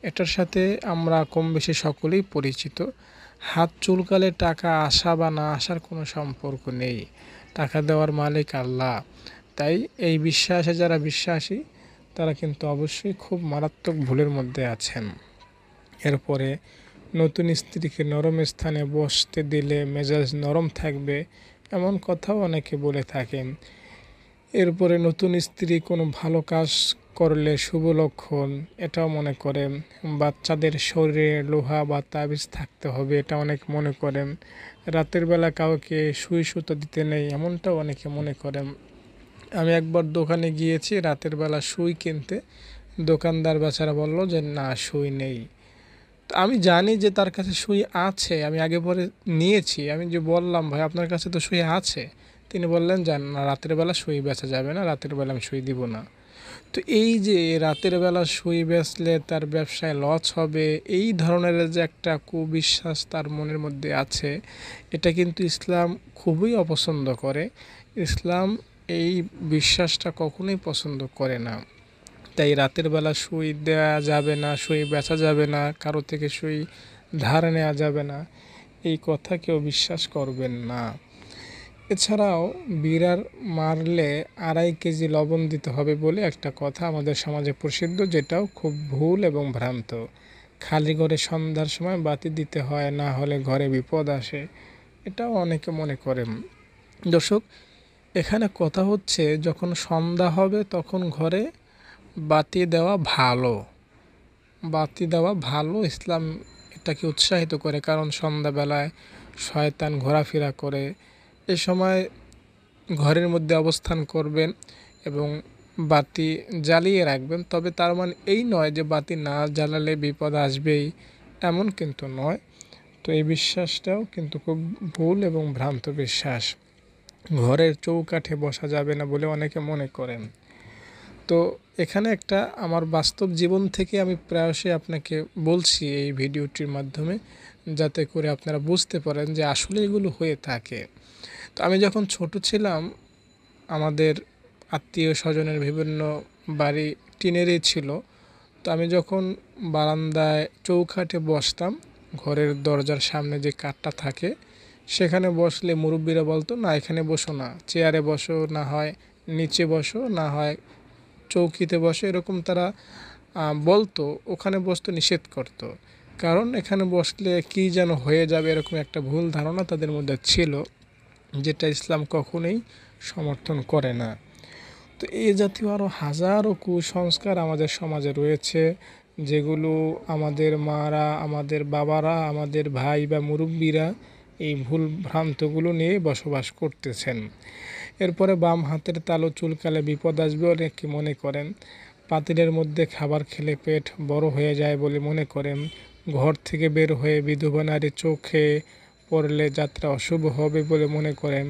এটার সাথে আমরা কম বেশি সকলেই পরিচিত হাত চুলকালে টাকা আসা বা না আসার কোনো সম্পর্ক নেই টাকা দেওয়ার মালিক আল্লাহ তাই এই বিশ্বাসে যারা বিশ্বাসী তারা কিন্তু অবশ্যই খুব মারাত্মক ভুলের মধ্যে আছেন এরপরে নতুন স্ত্রীকে নরম স্থানে বসতে দিলে মেজাজ নরম থাকবে এমন কথাও অনেকে বলে থাকেন এরপরে নতুন স্ত্রী কোনো ভালো কাজ করলে শুভ লক্ষণ এটাও মনে করে বাচ্চাদের শরীরে লোহা বা তাবিজ থাকতে হবে এটা অনেক মনে করেন রাতের বেলা কাউকে শুই সুতো দিতে নেই এমনটাও অনেকে মনে করেন আমি একবার দোকানে গিয়েছি রাতের বেলা সুই কিনতে দোকানদার বেচারা বলল যে না সুই নেই আমি জানি যে তার কাছে সুই আছে আমি আগে পরে নিয়েছি আমি যে বললাম ভাই আপনার কাছে তো সুই আছে তিনি বললেন যে না রাতের বেলা সই বেচা যাবে না রাতের বেলা আমি শুয়ে দিব না তো এই যে রাতের বেলা সই বেচলে তার ব্যবসায় লস হবে এই ধরনের যে একটা কুবিশ্বাস তার মনের মধ্যে আছে এটা কিন্তু ইসলাম খুবই অপছন্দ করে ইসলাম এই বিশ্বাসটা কখনোই পছন্দ করে না তাই রাতের বেলা সই দেওয়া যাবে না শুয়ে বেচা যাবে না কারো থেকে শুয়ে ধার নেওয়া যাবে না এই কথা কেউ বিশ্বাস করবেন না এছাড়াও বিড়ার মারলে আড়াই কেজি লবণ দিতে হবে বলে একটা কথা আমাদের সমাজে প্রসিদ্ধ যেটাও খুব ভুল এবং ভ্রান্ত খালি ঘরে সন্ধ্যার সময় বাতি দিতে হয় না হলে ঘরে বিপদ আসে এটাও অনেকে মনে করেন দর্শক এখানে কথা হচ্ছে যখন সন্ধ্যা হবে তখন ঘরে বাতি দেওয়া ভালো বাতি দেওয়া ভালো ইসলাম এটাকে উৎসাহিত করে কারণ সন্ধ্যাবেলায় শয়তান ঘোরাফেরা করে এ সময় ঘরের মধ্যে অবস্থান করবেন এবং বাতি জ্বালিয়ে রাখবেন তবে তার মানে এই নয় যে বাতি না জ্বালালে বিপদ আসবেই এমন কিন্তু নয় তো এই বিশ্বাসটাও কিন্তু খুব ভুল এবং ভ্রান্ত বিশ্বাস ঘরের চৌকাঠে বসা যাবে না বলে অনেকে মনে করেন তো এখানে একটা আমার বাস্তব জীবন থেকে আমি প্রায়শই আপনাকে বলছি এই ভিডিওটির মাধ্যমে যাতে করে আপনারা বুঝতে পারেন যে আসলে এগুলো হয়ে থাকে তো আমি যখন ছোট ছিলাম আমাদের আত্মীয় স্বজনের বিভিন্ন বাড়ি টিনেরই ছিল তো আমি যখন বারান্দায় চৌখাটে বসতাম ঘরের দরজার সামনে যে কাঠটা থাকে সেখানে বসলে মুরব্বীরা বলতো না এখানে বসো না চেয়ারে বসো না হয় নিচে বসো না হয় চৌকিতে বসো এরকম তারা বলতো ওখানে বসতে নিষেধ করত। কারণ এখানে বসলে কি যেন হয়ে যাবে এরকম একটা ভুল ধারণা তাদের মধ্যে ছিল যেটা ইসলাম কখনোই সমর্থন করে না তো এই জাতীয় আরও হাজারো কুসংস্কার আমাদের সমাজে রয়েছে যেগুলো আমাদের মারা আমাদের বাবারা আমাদের ভাই বা মুরব্বীরা এই ভুল ভ্রান্তগুলো নিয়ে বসবাস করতেছেন এরপরে বাম হাতের তালু চুলকালে বিপদ আসবে অনেকে মনে করেন পাতিলের মধ্যে খাবার খেলে পেট বড় হয়ে যায় বলে মনে করেন ঘর থেকে বের হয়ে বিধবা নারী চোখে পড়লে যাত্রা অশুভ হবে বলে মনে করেন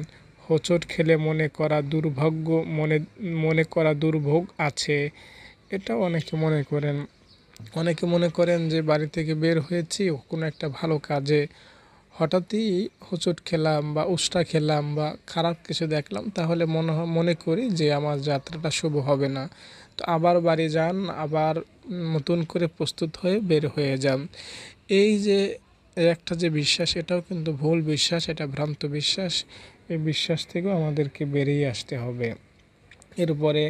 হোঁচট খেলে মনে করা দুর্ভাগ্য মনে মনে করা দুর্ভোগ আছে এটা অনেকে মনে করেন অনেকে মনে করেন যে বাড়ি থেকে বের হয়েছি কোনো একটা ভালো কাজে হঠাৎই হোঁচট খেলাম বা উষ্টা খেলাম বা খারাপ কিছু দেখলাম তাহলে মনে মনে করি যে আমার যাত্রাটা শুভ হবে না তো আবার বাড়ি যান আবার নতুন করে প্রস্তুত হয়ে বের হয়ে যান এই যে একটা যে বিশ্বাস এটাও কিন্তু ভুল বিশ্বাস এটা ভ্রান্ত বিশ্বাস এই বিশ্বাস থেকেও আমাদেরকে বেরিয়ে আসতে হবে এরপরে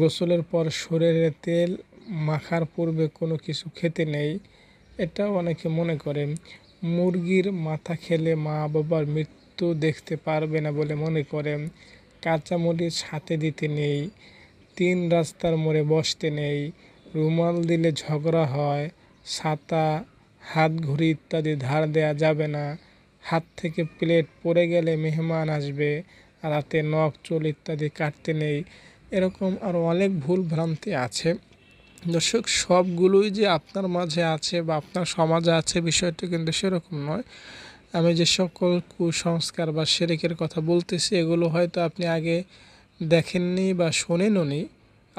গোসলের পর শরীরে তেল মাখার পূর্বে কোনো কিছু খেতে নেই এটাও অনেকে মনে করেন মুরগির মাথা খেলে মা বাবার মৃত্যু দেখতে পারবে না বলে মনে করেন কাঁচা মুরগির হাতে দিতে নেই তিন রাস্তার মোড়ে বসতে নেই রুমাল দিলে ঝগড়া হয় ছাতা হাত ঘড়ি ইত্যাদি ধার দেয়া যাবে না হাত থেকে প্লেট পড়ে গেলে মেহমান আসবে রাতে নখ চুল ইত্যাদি কাটতে নেই এরকম আরও অনেক ভুল ভ্রান্তি আছে দর্শক সবগুলোই যে আপনার মাঝে আছে বা আপনার সমাজে আছে বিষয়টি কিন্তু সেরকম নয় আমি যে সকল কুসংস্কার বা সেরেকের কথা বলতেছি এগুলো হয়তো আপনি আগে দেখেননি বা শোনেনও নি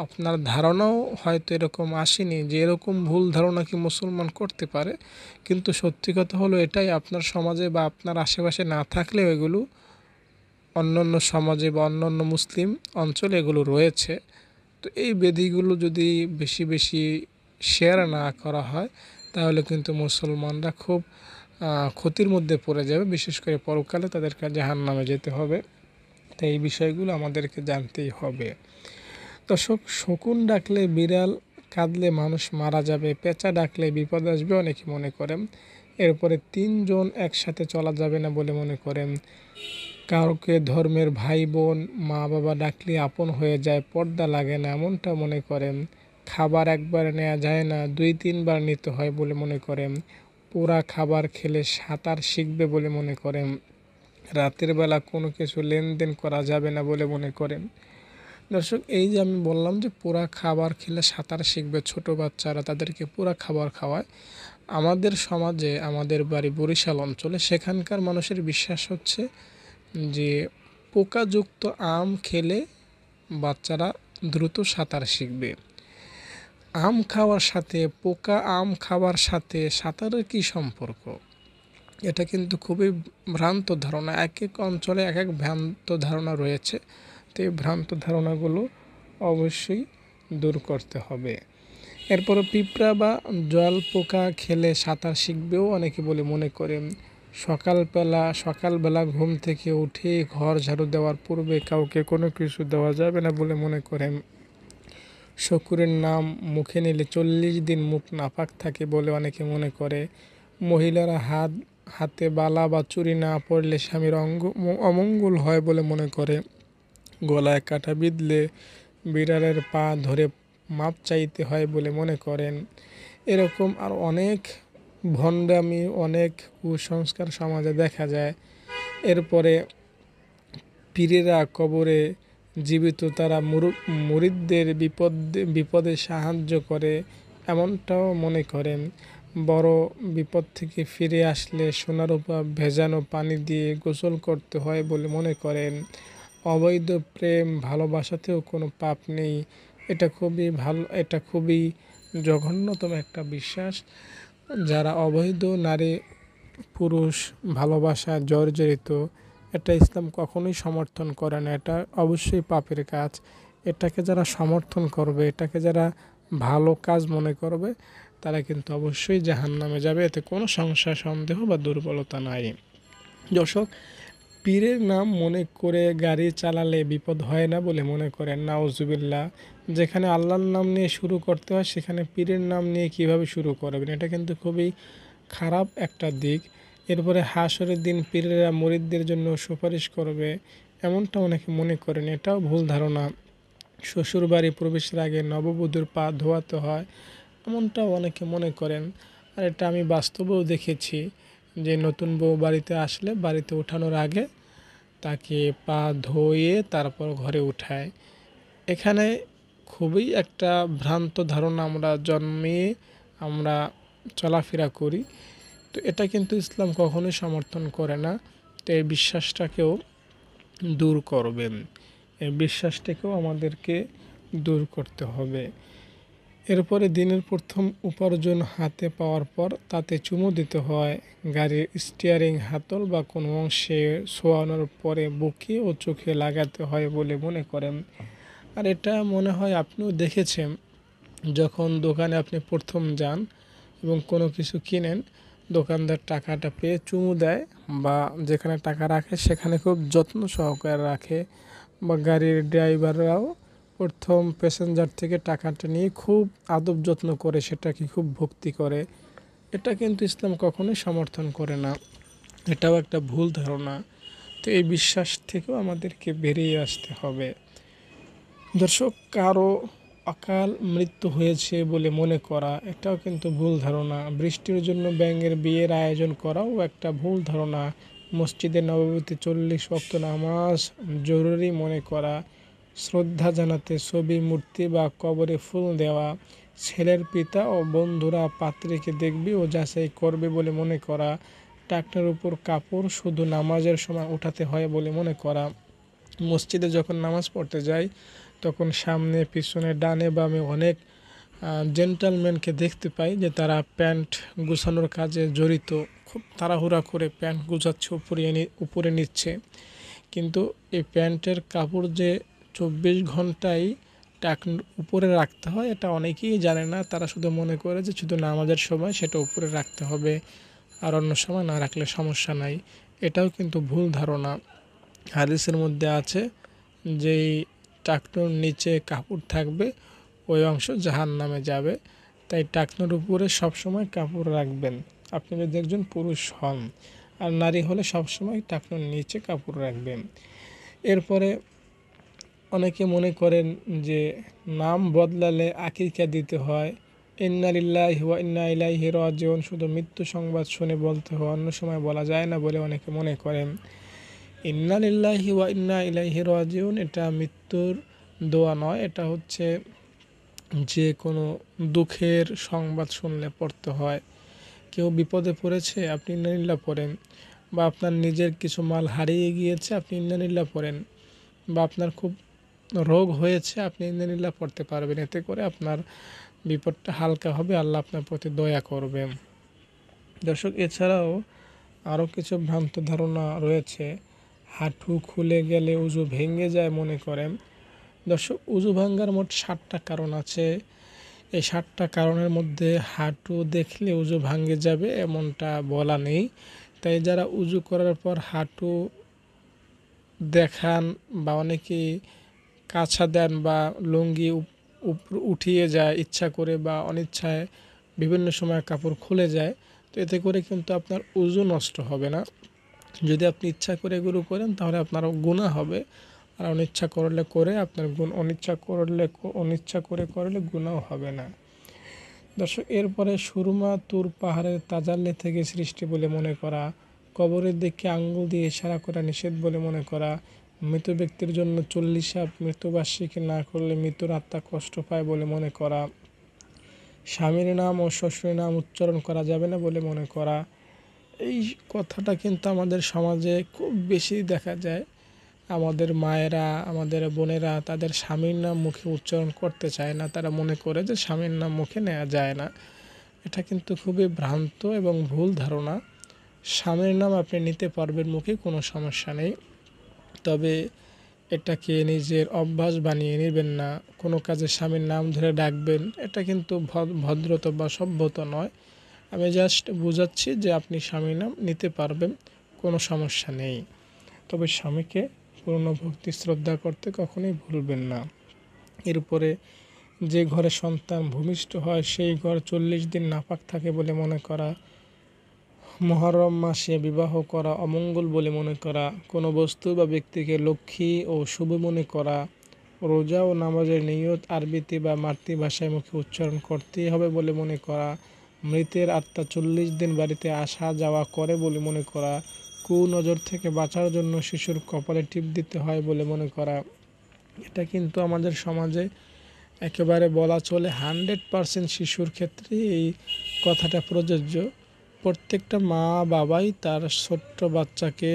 আপনার ধারণাও হয়তো এরকম আসেনি যে এরকম ভুল ধারণা কি মুসলমান করতে পারে কিন্তু সত্যি কথা হলো এটাই আপনার সমাজে বা আপনার আশেপাশে না থাকলে এগুলো অন্যান্য সমাজে বা অন্যান্য মুসলিম অঞ্চলে এগুলো রয়েছে তো এই বেদিগুলো যদি বেশি বেশি শেয়ার না করা হয় তাহলে কিন্তু মুসলমানরা খুব ক্ষতির মধ্যে পড়ে যাবে বিশেষ করে পরকালে তাদেরকে জাহান নামে যেতে হবে তো এই বিষয়গুলো আমাদেরকে জানতেই হবে দর্শক শকুন ডাকলে বিড়াল কাঁদলে মানুষ মারা যাবে পেঁচা ডাকলে বিপদ আসবে অনেকে মনে করেন এরপরে তিনজন একসাথে চলা যাবে না বলে মনে করেন কাউকে ধর্মের ভাই বোন মা বাবা ডাকলে আপন হয়ে যায় পর্দা লাগে না এমনটা মনে করেন খাবার একবার নেওয়া যায় না দুই তিনবার নিতে হয় বলে মনে করেন পুরা খাবার খেলে সাঁতার শিখবে বলে মনে করেন রাতের বেলা কোনো কিছু লেনদেন করা যাবে না বলে মনে করেন দর্শক এই যে আমি বললাম যে পোড়া খাবার খেলে সাঁতার শিখবে ছোট বাচ্চারা তাদেরকে পুরা খাবার খাওয়ায় আমাদের সমাজে আমাদের বাড়ি বরিশাল অঞ্চলে সেখানকার মানুষের বিশ্বাস হচ্ছে যে পোকাযুক্ত আম খেলে বাচ্চারা দ্রুত সাঁতার শিখবে আম খাওয়ার সাথে পোকা আম খাওয়ার সাথে সাঁতারের কি সম্পর্ক এটা কিন্তু খুবই ভ্রান্ত ধারণা এক এক অঞ্চলে এক এক ভ্রান্ত ধারণা রয়েছে তে ভ্রান্ত ধারণাগুলো অবশ্যই দূর করতে হবে এরপর পিঁপড়া বা জল পোকা খেলে সাঁতার শিখবেও অনেকে বলে মনে করেন সকালবেলা সকালবেলা ঘুম থেকে উঠে ঘর ঝাড়ু দেওয়ার পূর্বে কাউকে কোনো কিছু দেওয়া যাবে না বলে মনে করেন শকুরের নাম মুখে নিলে চল্লিশ দিন মুখ নাপাক থাকে বলে অনেকে মনে করে মহিলারা হাত হাতে বালা বা চুরি না পড়লে স্বামীর অঙ্গ অমঙ্গল হয় বলে মনে করে গলায় কাঁটা বিঁধলে বিড়ালের পা ধরে মাপ চাইতে হয় বলে মনে করেন এরকম আর অনেক ভণ্ডামি অনেক কুসংস্কার সমাজে দেখা যায় এরপরে পীরেরা কবরে জীবিত তারা মুরিদদের বিপদ বিপদে সাহায্য করে এমনটাও মনে করেন বড় বিপদ থেকে ফিরে আসলে সোনারূপা ভেজানো পানি দিয়ে গোসল করতে হয় বলে মনে করেন অবৈধ প্রেম ভালোবাসাতেও কোনো পাপ নেই এটা খুবই ভালো এটা খুবই জঘন্যতম একটা বিশ্বাস যারা অবৈধ নারী পুরুষ ভালোবাসা জর্জরিত এটা ইসলাম কখনোই সমর্থন করে না এটা অবশ্যই পাপের কাজ এটাকে যারা সমর্থন করবে এটাকে যারা ভালো কাজ মনে করবে তারা কিন্তু অবশ্যই জাহান নামে যাবে এতে কোনো সংশয় সন্দেহ বা দুর্বলতা নাই দর্শক পীরের নাম মনে করে গাড়ি চালালে বিপদ হয় না বলে মনে করেন ওজুবিল্লা যেখানে আল্লাহর নাম নিয়ে শুরু করতে হয় সেখানে পীরের নাম নিয়ে কিভাবে শুরু করবেন এটা কিন্তু খুবই খারাপ একটা দিক এরপরে হাসরের দিন পীরেরা মরিদদের জন্য সুপারিশ করবে এমনটা অনেকে মনে করেন এটাও ভুল ধারণা শ্বশুর বাড়ি প্রবেশের আগে নববধূর পা ধোয়াতে হয় এমনটাও অনেকে মনে করেন আর এটা আমি বাস্তবেও দেখেছি যে নতুন বউ বাড়িতে আসলে বাড়িতে ওঠানোর আগে তাকে পা ধোয়ে তারপর ঘরে উঠায় এখানে খুবই একটা ভ্রান্ত ধারণা আমরা জন্মে আমরা চলাফেরা করি তো এটা কিন্তু ইসলাম কখনোই সমর্থন করে না তো এই বিশ্বাসটাকেও দূর করবেন এই বিশ্বাসটাকেও আমাদেরকে দূর করতে হবে এরপরে দিনের প্রথম উপার্জন হাতে পাওয়ার পর তাতে চুমু দিতে হয় গাড়ির স্টিয়ারিং হাতল বা কোনো অংশে শোয়ানোর পরে বুকে ও চোখে লাগাতে হয় বলে মনে করেন আর এটা মনে হয় আপনিও দেখেছেন যখন দোকানে আপনি প্রথম যান এবং কোনো কিছু কিনেন দোকানদার টাকাটা পেয়ে চুমু দেয় বা যেখানে টাকা রাখে সেখানে খুব যত্ন সহকারে রাখে বা গাড়ির ড্রাইভাররাও প্রথম প্যাসেঞ্জার থেকে টাকাটা নিয়ে খুব আদব যত্ন করে সেটাকে খুব ভক্তি করে এটা কিন্তু ইসলাম কখনোই সমর্থন করে না এটাও একটা ভুল ধারণা তো এই বিশ্বাস থেকেও আমাদেরকে বেরিয়ে আসতে হবে দর্শক কারো অকাল মৃত্যু হয়েছে বলে মনে করা এটাও কিন্তু ভুল ধারণা বৃষ্টির জন্য ব্যাঙের বিয়ের আয়োজন করাও একটা ভুল ধারণা মসজিদে নবমীতে চল্লিশ ভক্ত নামাজ জরুরি মনে করা শ্রদ্ধা জানাতে ছবি মূর্তি বা কবরে ফুল দেওয়া ছেলের পিতা ও বন্ধুরা পাত্রীকে দেখবে ও যাচাই করবে বলে মনে করা টাকটার উপর কাপড় শুধু নামাজের সময় উঠাতে হয় বলে মনে করা মসজিদে যখন নামাজ পড়তে যাই তখন সামনে পিছনে ডানে বামে অনেক জেন্টালম্যানকে দেখতে পাই যে তারা প্যান্ট গুছানোর কাজে জড়িত খুব তাড়াহুড়া করে প্যান্ট গুছাচ্ছে উপরে উপরে নিচ্ছে কিন্তু এই প্যান্টের কাপড় যে চব্বিশ ঘন্টাই টাক উপরে রাখতে হয় এটা অনেকেই জানে না তারা শুধু মনে করে যে শুধু নামাজের সময় সেটা উপরে রাখতে হবে আর অন্য সময় না রাখলে সমস্যা নাই এটাও কিন্তু ভুল ধারণা হাদিসের মধ্যে আছে যেই টাকনোর নিচে কাপড় থাকবে ওই অংশ জাহান নামে যাবে তাই টাকনোর উপরে সবসময় কাপড় রাখবেন আপনি যদি একজন পুরুষ হন আর নারী হলে সবসময় টাকনোর নিচে কাপড় রাখবেন এরপরে অনেকে মনে করেন যে নাম বদলালে আকিকা দিতে হয় ইন্নালিল্লাহ ওয়া ইন্না ইলাইহি রাজিউন শুধু মৃত্যু সংবাদ শুনে বলতে হয় অন্য সময় বলা যায় না বলে অনেকে মনে করেন ইন্নালিল্লাহি ওয়া ইন্না ইলাইহি রাজিউন এটা মৃত্যুর দোয়া নয় এটা হচ্ছে যে কোনো দুঃখের সংবাদ শুনলে পড়তে হয় কেউ বিপদে পড়েছে আপনি ইন্নানিল্লা পড়েন বা আপনার নিজের কিছু মাল হারিয়ে গিয়েছে আপনি ইন্নানিল্লা পড়েন বা আপনার খুব রোগ হয়েছে আপনি ইন্দানিল্লা পড়তে পারবেন এতে করে আপনার বিপদটা হালকা হবে আল্লাহ আপনার প্রতি দয়া করবেন দর্শক এছাড়াও আরও কিছু ভ্রান্ত ধারণা রয়েছে হাঁটু খুলে গেলে উজু ভেঙে যায় মনে করেন দর্শক উজু ভাঙ্গার মোট ষাটটা কারণ আছে এই ষাটটা কারণের মধ্যে হাঁটু দেখলে উজু ভাঙ্গে যাবে এমনটা বলা নেই তাই যারা উজু করার পর হাঁটু দেখান বা অনেকেই কাছা দেন বা লুঙ্গি উঠিয়ে যায় ইচ্ছা করে বা অনিচ্ছায় বিভিন্ন সময় কাপড় খুলে যায় তো এতে করে কিন্তু আপনার উজু নষ্ট হবে না যদি আপনি ইচ্ছা করে এগুলো করেন তাহলে আপনারও গুণা হবে আর অনিচ্ছা করলে করে আপনার গুণ অনিচ্ছা করলে অনিচ্ছা করে করলে গুণাও হবে না দর্শক এরপরে সুরমা তুর পাহাড়ের তাজাল্লে থেকে সৃষ্টি বলে মনে করা কবরের দিকে আঙ্গুল দিয়ে ইশারা করা নিষেধ বলে মনে করা মৃত ব্যক্তির জন্য চল্লিশ সাপ মৃত্যুবার্ষিকী না করলে মৃত্যুর আত্মা কষ্ট পায় বলে মনে করা স্বামীর নাম ও শ্বশুরের নাম উচ্চারণ করা যাবে না বলে মনে করা এই কথাটা কিন্তু আমাদের সমাজে খুব বেশি দেখা যায় আমাদের মায়েরা আমাদের বোনেরা তাদের স্বামীর নাম মুখে উচ্চারণ করতে চায় না তারা মনে করে যে স্বামীর নাম মুখে নেওয়া যায় না এটা কিন্তু খুবই ভ্রান্ত এবং ভুল ধারণা স্বামীর নাম আপনি নিতে পারবেন মুখে কোনো সমস্যা নেই তবে এটাকে নিজের অভ্যাস বানিয়ে নেবেন না কোনো কাজে স্বামীর নাম ধরে ডাকবেন এটা কিন্তু ভদ্রতা বা সভ্যতা নয় আমি জাস্ট বোঝাচ্ছি যে আপনি স্বামীর নাম নিতে পারবেন কোনো সমস্যা নেই তবে স্বামীকে পূর্ণ ভক্তি শ্রদ্ধা করতে কখনোই ভুলবেন না এরপরে যে ঘরে সন্তান ভূমিষ্ঠ হয় সেই ঘর চল্লিশ দিন নাপাক থাকে বলে মনে করা মহরম মাসে বিবাহ করা অমঙ্গল বলে মনে করা কোনো বস্তু বা ব্যক্তিকে লক্ষ্মী ও শুভ মনে করা রোজা ও নামাজের নিয়ত আরবিতে বা মাতৃভাষায় মুখে উচ্চারণ করতেই হবে বলে মনে করা মৃতের আত্মা চল্লিশ দিন বাড়িতে আসা যাওয়া করে বলে মনে করা কুনজর থেকে বাঁচার জন্য শিশুর কপালে টিপ দিতে হয় বলে মনে করা এটা কিন্তু আমাদের সমাজে একেবারে বলা চলে হান্ড্রেড পারসেন্ট শিশুর ক্ষেত্রে এই কথাটা প্রযোজ্য প্রত্যেকটা মা বাবাই তার ছোট্ট বাচ্চাকে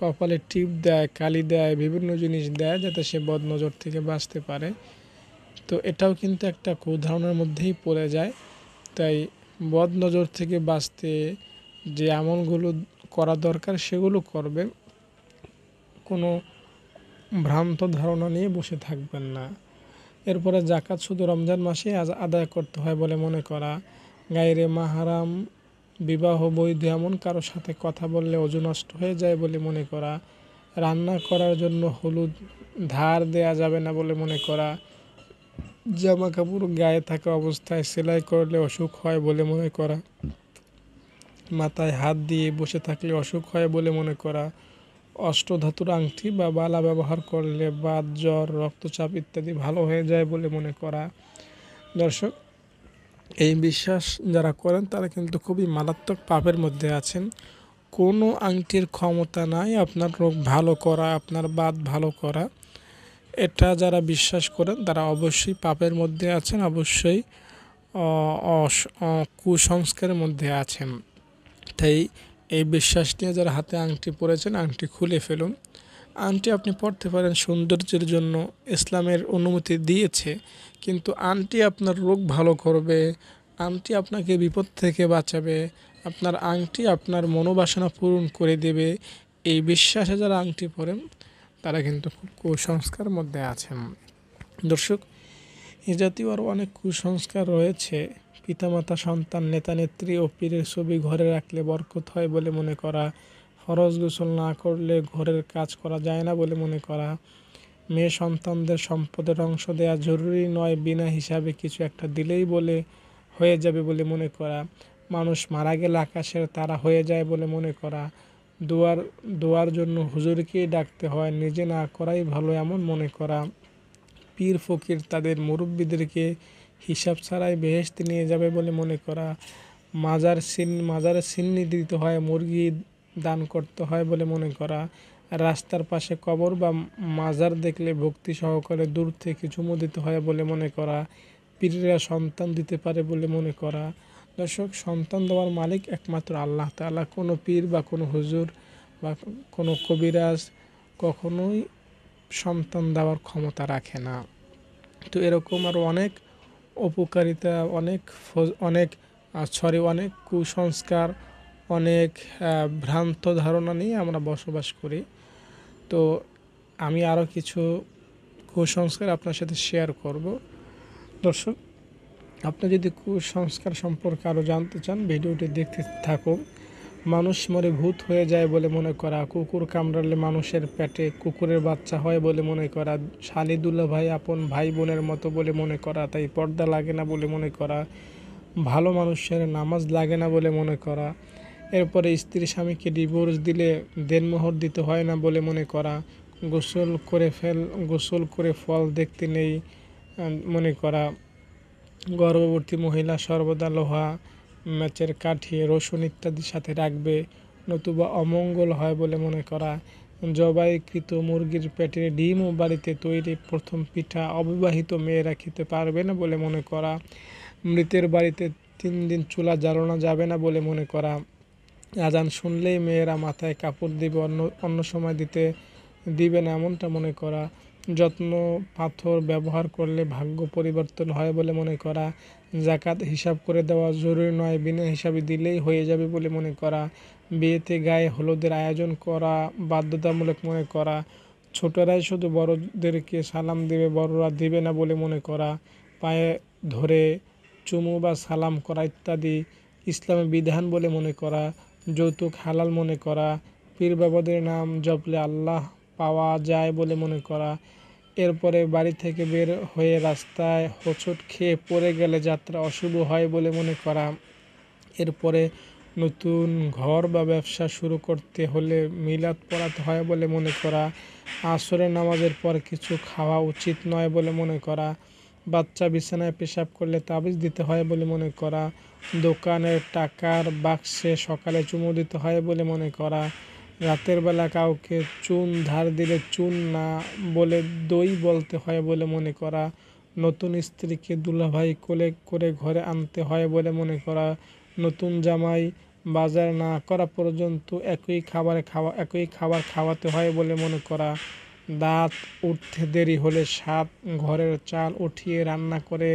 কপালে টিপ দেয় কালি দেয় বিভিন্ন জিনিস দেয় যাতে সে বদনজর থেকে বাঁচতে পারে তো এটাও কিন্তু একটা কুধারণার মধ্যেই পড়ে যায় তাই বদনজর থেকে বাঁচতে যে আমলগুলো করা দরকার সেগুলো করবে কোনো ভ্রান্ত ধারণা নিয়ে বসে থাকবেন না এরপরে জাকাত শুধু রমজান মাসে আজ আদায় করতে হয় বলে মনে করা গাইরে মাহারাম বিবাহ বৈধ এমন কারো সাথে কথা বললে ওজন নষ্ট হয়ে যায় বলে মনে করা রান্না করার জন্য হলুদ ধার দেয়া যাবে না বলে মনে করা জামা কাপড় গায়ে থাকা অবস্থায় সেলাই করলে অসুখ হয় বলে মনে করা মাথায় হাত দিয়ে বসে থাকলে অসুখ হয় বলে মনে করা অষ্টধাতুর আংটি বা বালা ব্যবহার করলে বাদ জ্বর রক্তচাপ ইত্যাদি ভালো হয়ে যায় বলে মনে করা দর্শক এই বিশ্বাস যারা করেন তারা কিন্তু খুবই মারাত্মক পাপের মধ্যে আছেন কোনো আংটির ক্ষমতা নাই আপনার রোগ ভালো করা আপনার বাদ ভালো করা এটা যারা বিশ্বাস করেন তারা অবশ্যই পাপের মধ্যে আছেন অবশ্যই কুসংস্কারের মধ্যে আছেন তাই এই বিশ্বাস নিয়ে যারা হাতে আংটি পরেছেন আংটি খুলে ফেলুন আনটি আপনি পড়তে পারেন সৌন্দর্যের জন্য ইসলামের অনুমতি দিয়েছে কিন্তু আনটি আপনার রোগ ভালো করবে আংটি আপনাকে বিপদ থেকে বাঁচাবে আপনার আংটি আপনার মনোবাসনা পূরণ করে দেবে এই বিশ্বাসে যারা আংটি পরেন তারা কিন্তু খুব কুসংস্কার মধ্যে আছেন দর্শক এ জাতীয় আরও অনেক কুসংস্কার রয়েছে পিতামাতা সন্তান নেতা নেত্রী ও পীরের ছবি ঘরে রাখলে বরকত হয় বলে মনে করা ফরজ গোসল না করলে ঘরের কাজ করা যায় না বলে মনে করা মেয়ে সন্তানদের সম্পদের অংশ দেয়া জরুরি নয় বিনা হিসাবে কিছু একটা দিলেই বলে হয়ে যাবে বলে মনে করা মানুষ মারা গেলে আকাশের তারা হয়ে যায় বলে মনে করা দোয়ার দোয়ার জন্য হুজুরকেই ডাকতে হয় নিজে না করাই ভালো এমন মনে করা পীর ফকির তাদের মুরব্বীদেরকে হিসাব ছাড়াই বেহেস্তি নিয়ে যাবে বলে মনে করা মাজার সিন মাজারে সিন্নি দিতে হয় মুরগি দান করতে হয় বলে মনে করা রাস্তার পাশে কবর বা মাজার দেখলে ভক্তি সহকারে দূর থেকে চুমু দিতে হয় বলে মনে করা পীরেরা সন্তান দিতে পারে বলে মনে করা দর্শক সন্তান দেওয়ার মালিক একমাত্র আল্লাহ তালা কোনো পীর বা কোনো হুজুর বা কোনো কবিরাজ কখনোই সন্তান দেওয়ার ক্ষমতা রাখে না তো এরকম আরও অনেক উপকারিতা অনেক অনেক সরি অনেক কুসংস্কার অনেক ভ্রান্ত ধারণা নিয়ে আমরা বসবাস করি তো আমি আরও কিছু কুসংস্কার আপনার সাথে শেয়ার করব দর্শক আপনি যদি কুসংস্কার সম্পর্কে আরও জানতে চান ভিডিওটি দেখতে থাকুন মানুষ মরে ভূত হয়ে যায় বলে মনে করা কুকুর কামড়ালে মানুষের পেটে কুকুরের বাচ্চা হয় বলে মনে করা শালিদুল্লা ভাই আপন ভাই বোনের মতো বলে মনে করা তাই পর্দা লাগে না বলে মনে করা ভালো মানুষের নামাজ লাগে না বলে মনে করা এরপরে স্ত্রী স্বামীকে ডিভোর্স দিলে দেনমোহর দিতে হয় না বলে মনে করা গোসল করে ফেল গোসল করে ফল দেখতে নেই মনে করা গর্ভবতী মহিলা সর্বদা লোহা ম্যাচের কাঠি রসুন ইত্যাদির সাথে রাখবে নতুবা অমঙ্গল হয় বলে মনে করা জবাইকৃত মুরগির পেটের ডিম ও বাড়িতে তৈরি প্রথম পিঠা অবিবাহিত মেয়েরা খেতে পারবে না বলে মনে করা মৃতের বাড়িতে তিন দিন চুলা জ্বালানো যাবে না বলে মনে করা আজান শুনলেই মেয়েরা মাথায় কাপড় দিবে অন্য অন্য সময় দিতে দিবে না এমনটা মনে করা যত্ন পাথর ব্যবহার করলে ভাগ্য পরিবর্তন হয় বলে মনে করা জাকাত হিসাব করে দেওয়া জরুরি নয় বিনা হিসাবে দিলেই হয়ে যাবে বলে মনে করা বিয়েতে গায়ে হলুদের আয়োজন করা বাধ্যতামূলক মনে করা ছোটরাই শুধু বড়দেরকে সালাম দেবে বড়রা দিবে না বলে মনে করা পায়ে ধরে চুমু বা সালাম করা ইত্যাদি ইসলামের বিধান বলে মনে করা যৌতুক হালাল মনে করা পীর বাবাদের নাম জপলে আল্লাহ পাওয়া যায় বলে মনে করা এরপরে বাড়ি থেকে বের হয়ে রাস্তায় হোঁচট খেয়ে পড়ে গেলে যাত্রা অশুভ হয় বলে মনে করা এরপরে নতুন ঘর বা ব্যবসা শুরু করতে হলে মিলাদ পড়াতে হয় বলে মনে করা আসরের নামাজের পর কিছু খাওয়া উচিত নয় বলে মনে করা বাচ্চা বিছানায় পেশাব করলে তাবিজ দিতে হয় বলে মনে করা দোকানের টাকার বাক্সে সকালে চুমু দিতে হয় বলে মনে করা রাতের বেলা কাউকে চুন ধার দিলে চুন না বলে দই বলতে হয় বলে মনে করা নতুন স্ত্রীকে দুলাভাই কোলে করে ঘরে আনতে হয় বলে মনে করা নতুন জামাই বাজার না করা পর্যন্ত একই খাবার খাওয়া একই খাবার খাওয়াতে হয় বলে মনে করা দাঁত উঠতে দেরি হলে সাত ঘরের চাল উঠিয়ে রান্না করে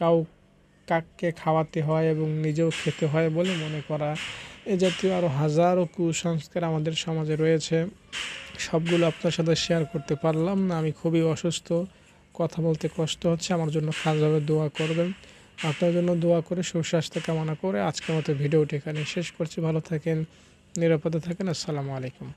কাউ কাককে খাওয়াতে হয় এবং নিজেও খেতে হয় বলে মনে করা এ জাতীয় আরও হাজারো কুসংস্কার আমাদের সমাজে রয়েছে সবগুলো আপনার সাথে শেয়ার করতে পারলাম না আমি খুবই অসুস্থ কথা বলতে কষ্ট হচ্ছে আমার জন্য খাসভাবে দোয়া করবেন আপনার জন্য দোয়া করে সুস্বাস্থ্য কামনা করে আজকের মতো ভিডিওটি এখানে শেষ করছি ভালো থাকেন নিরাপদে থাকেন আসসালামু আলাইকুম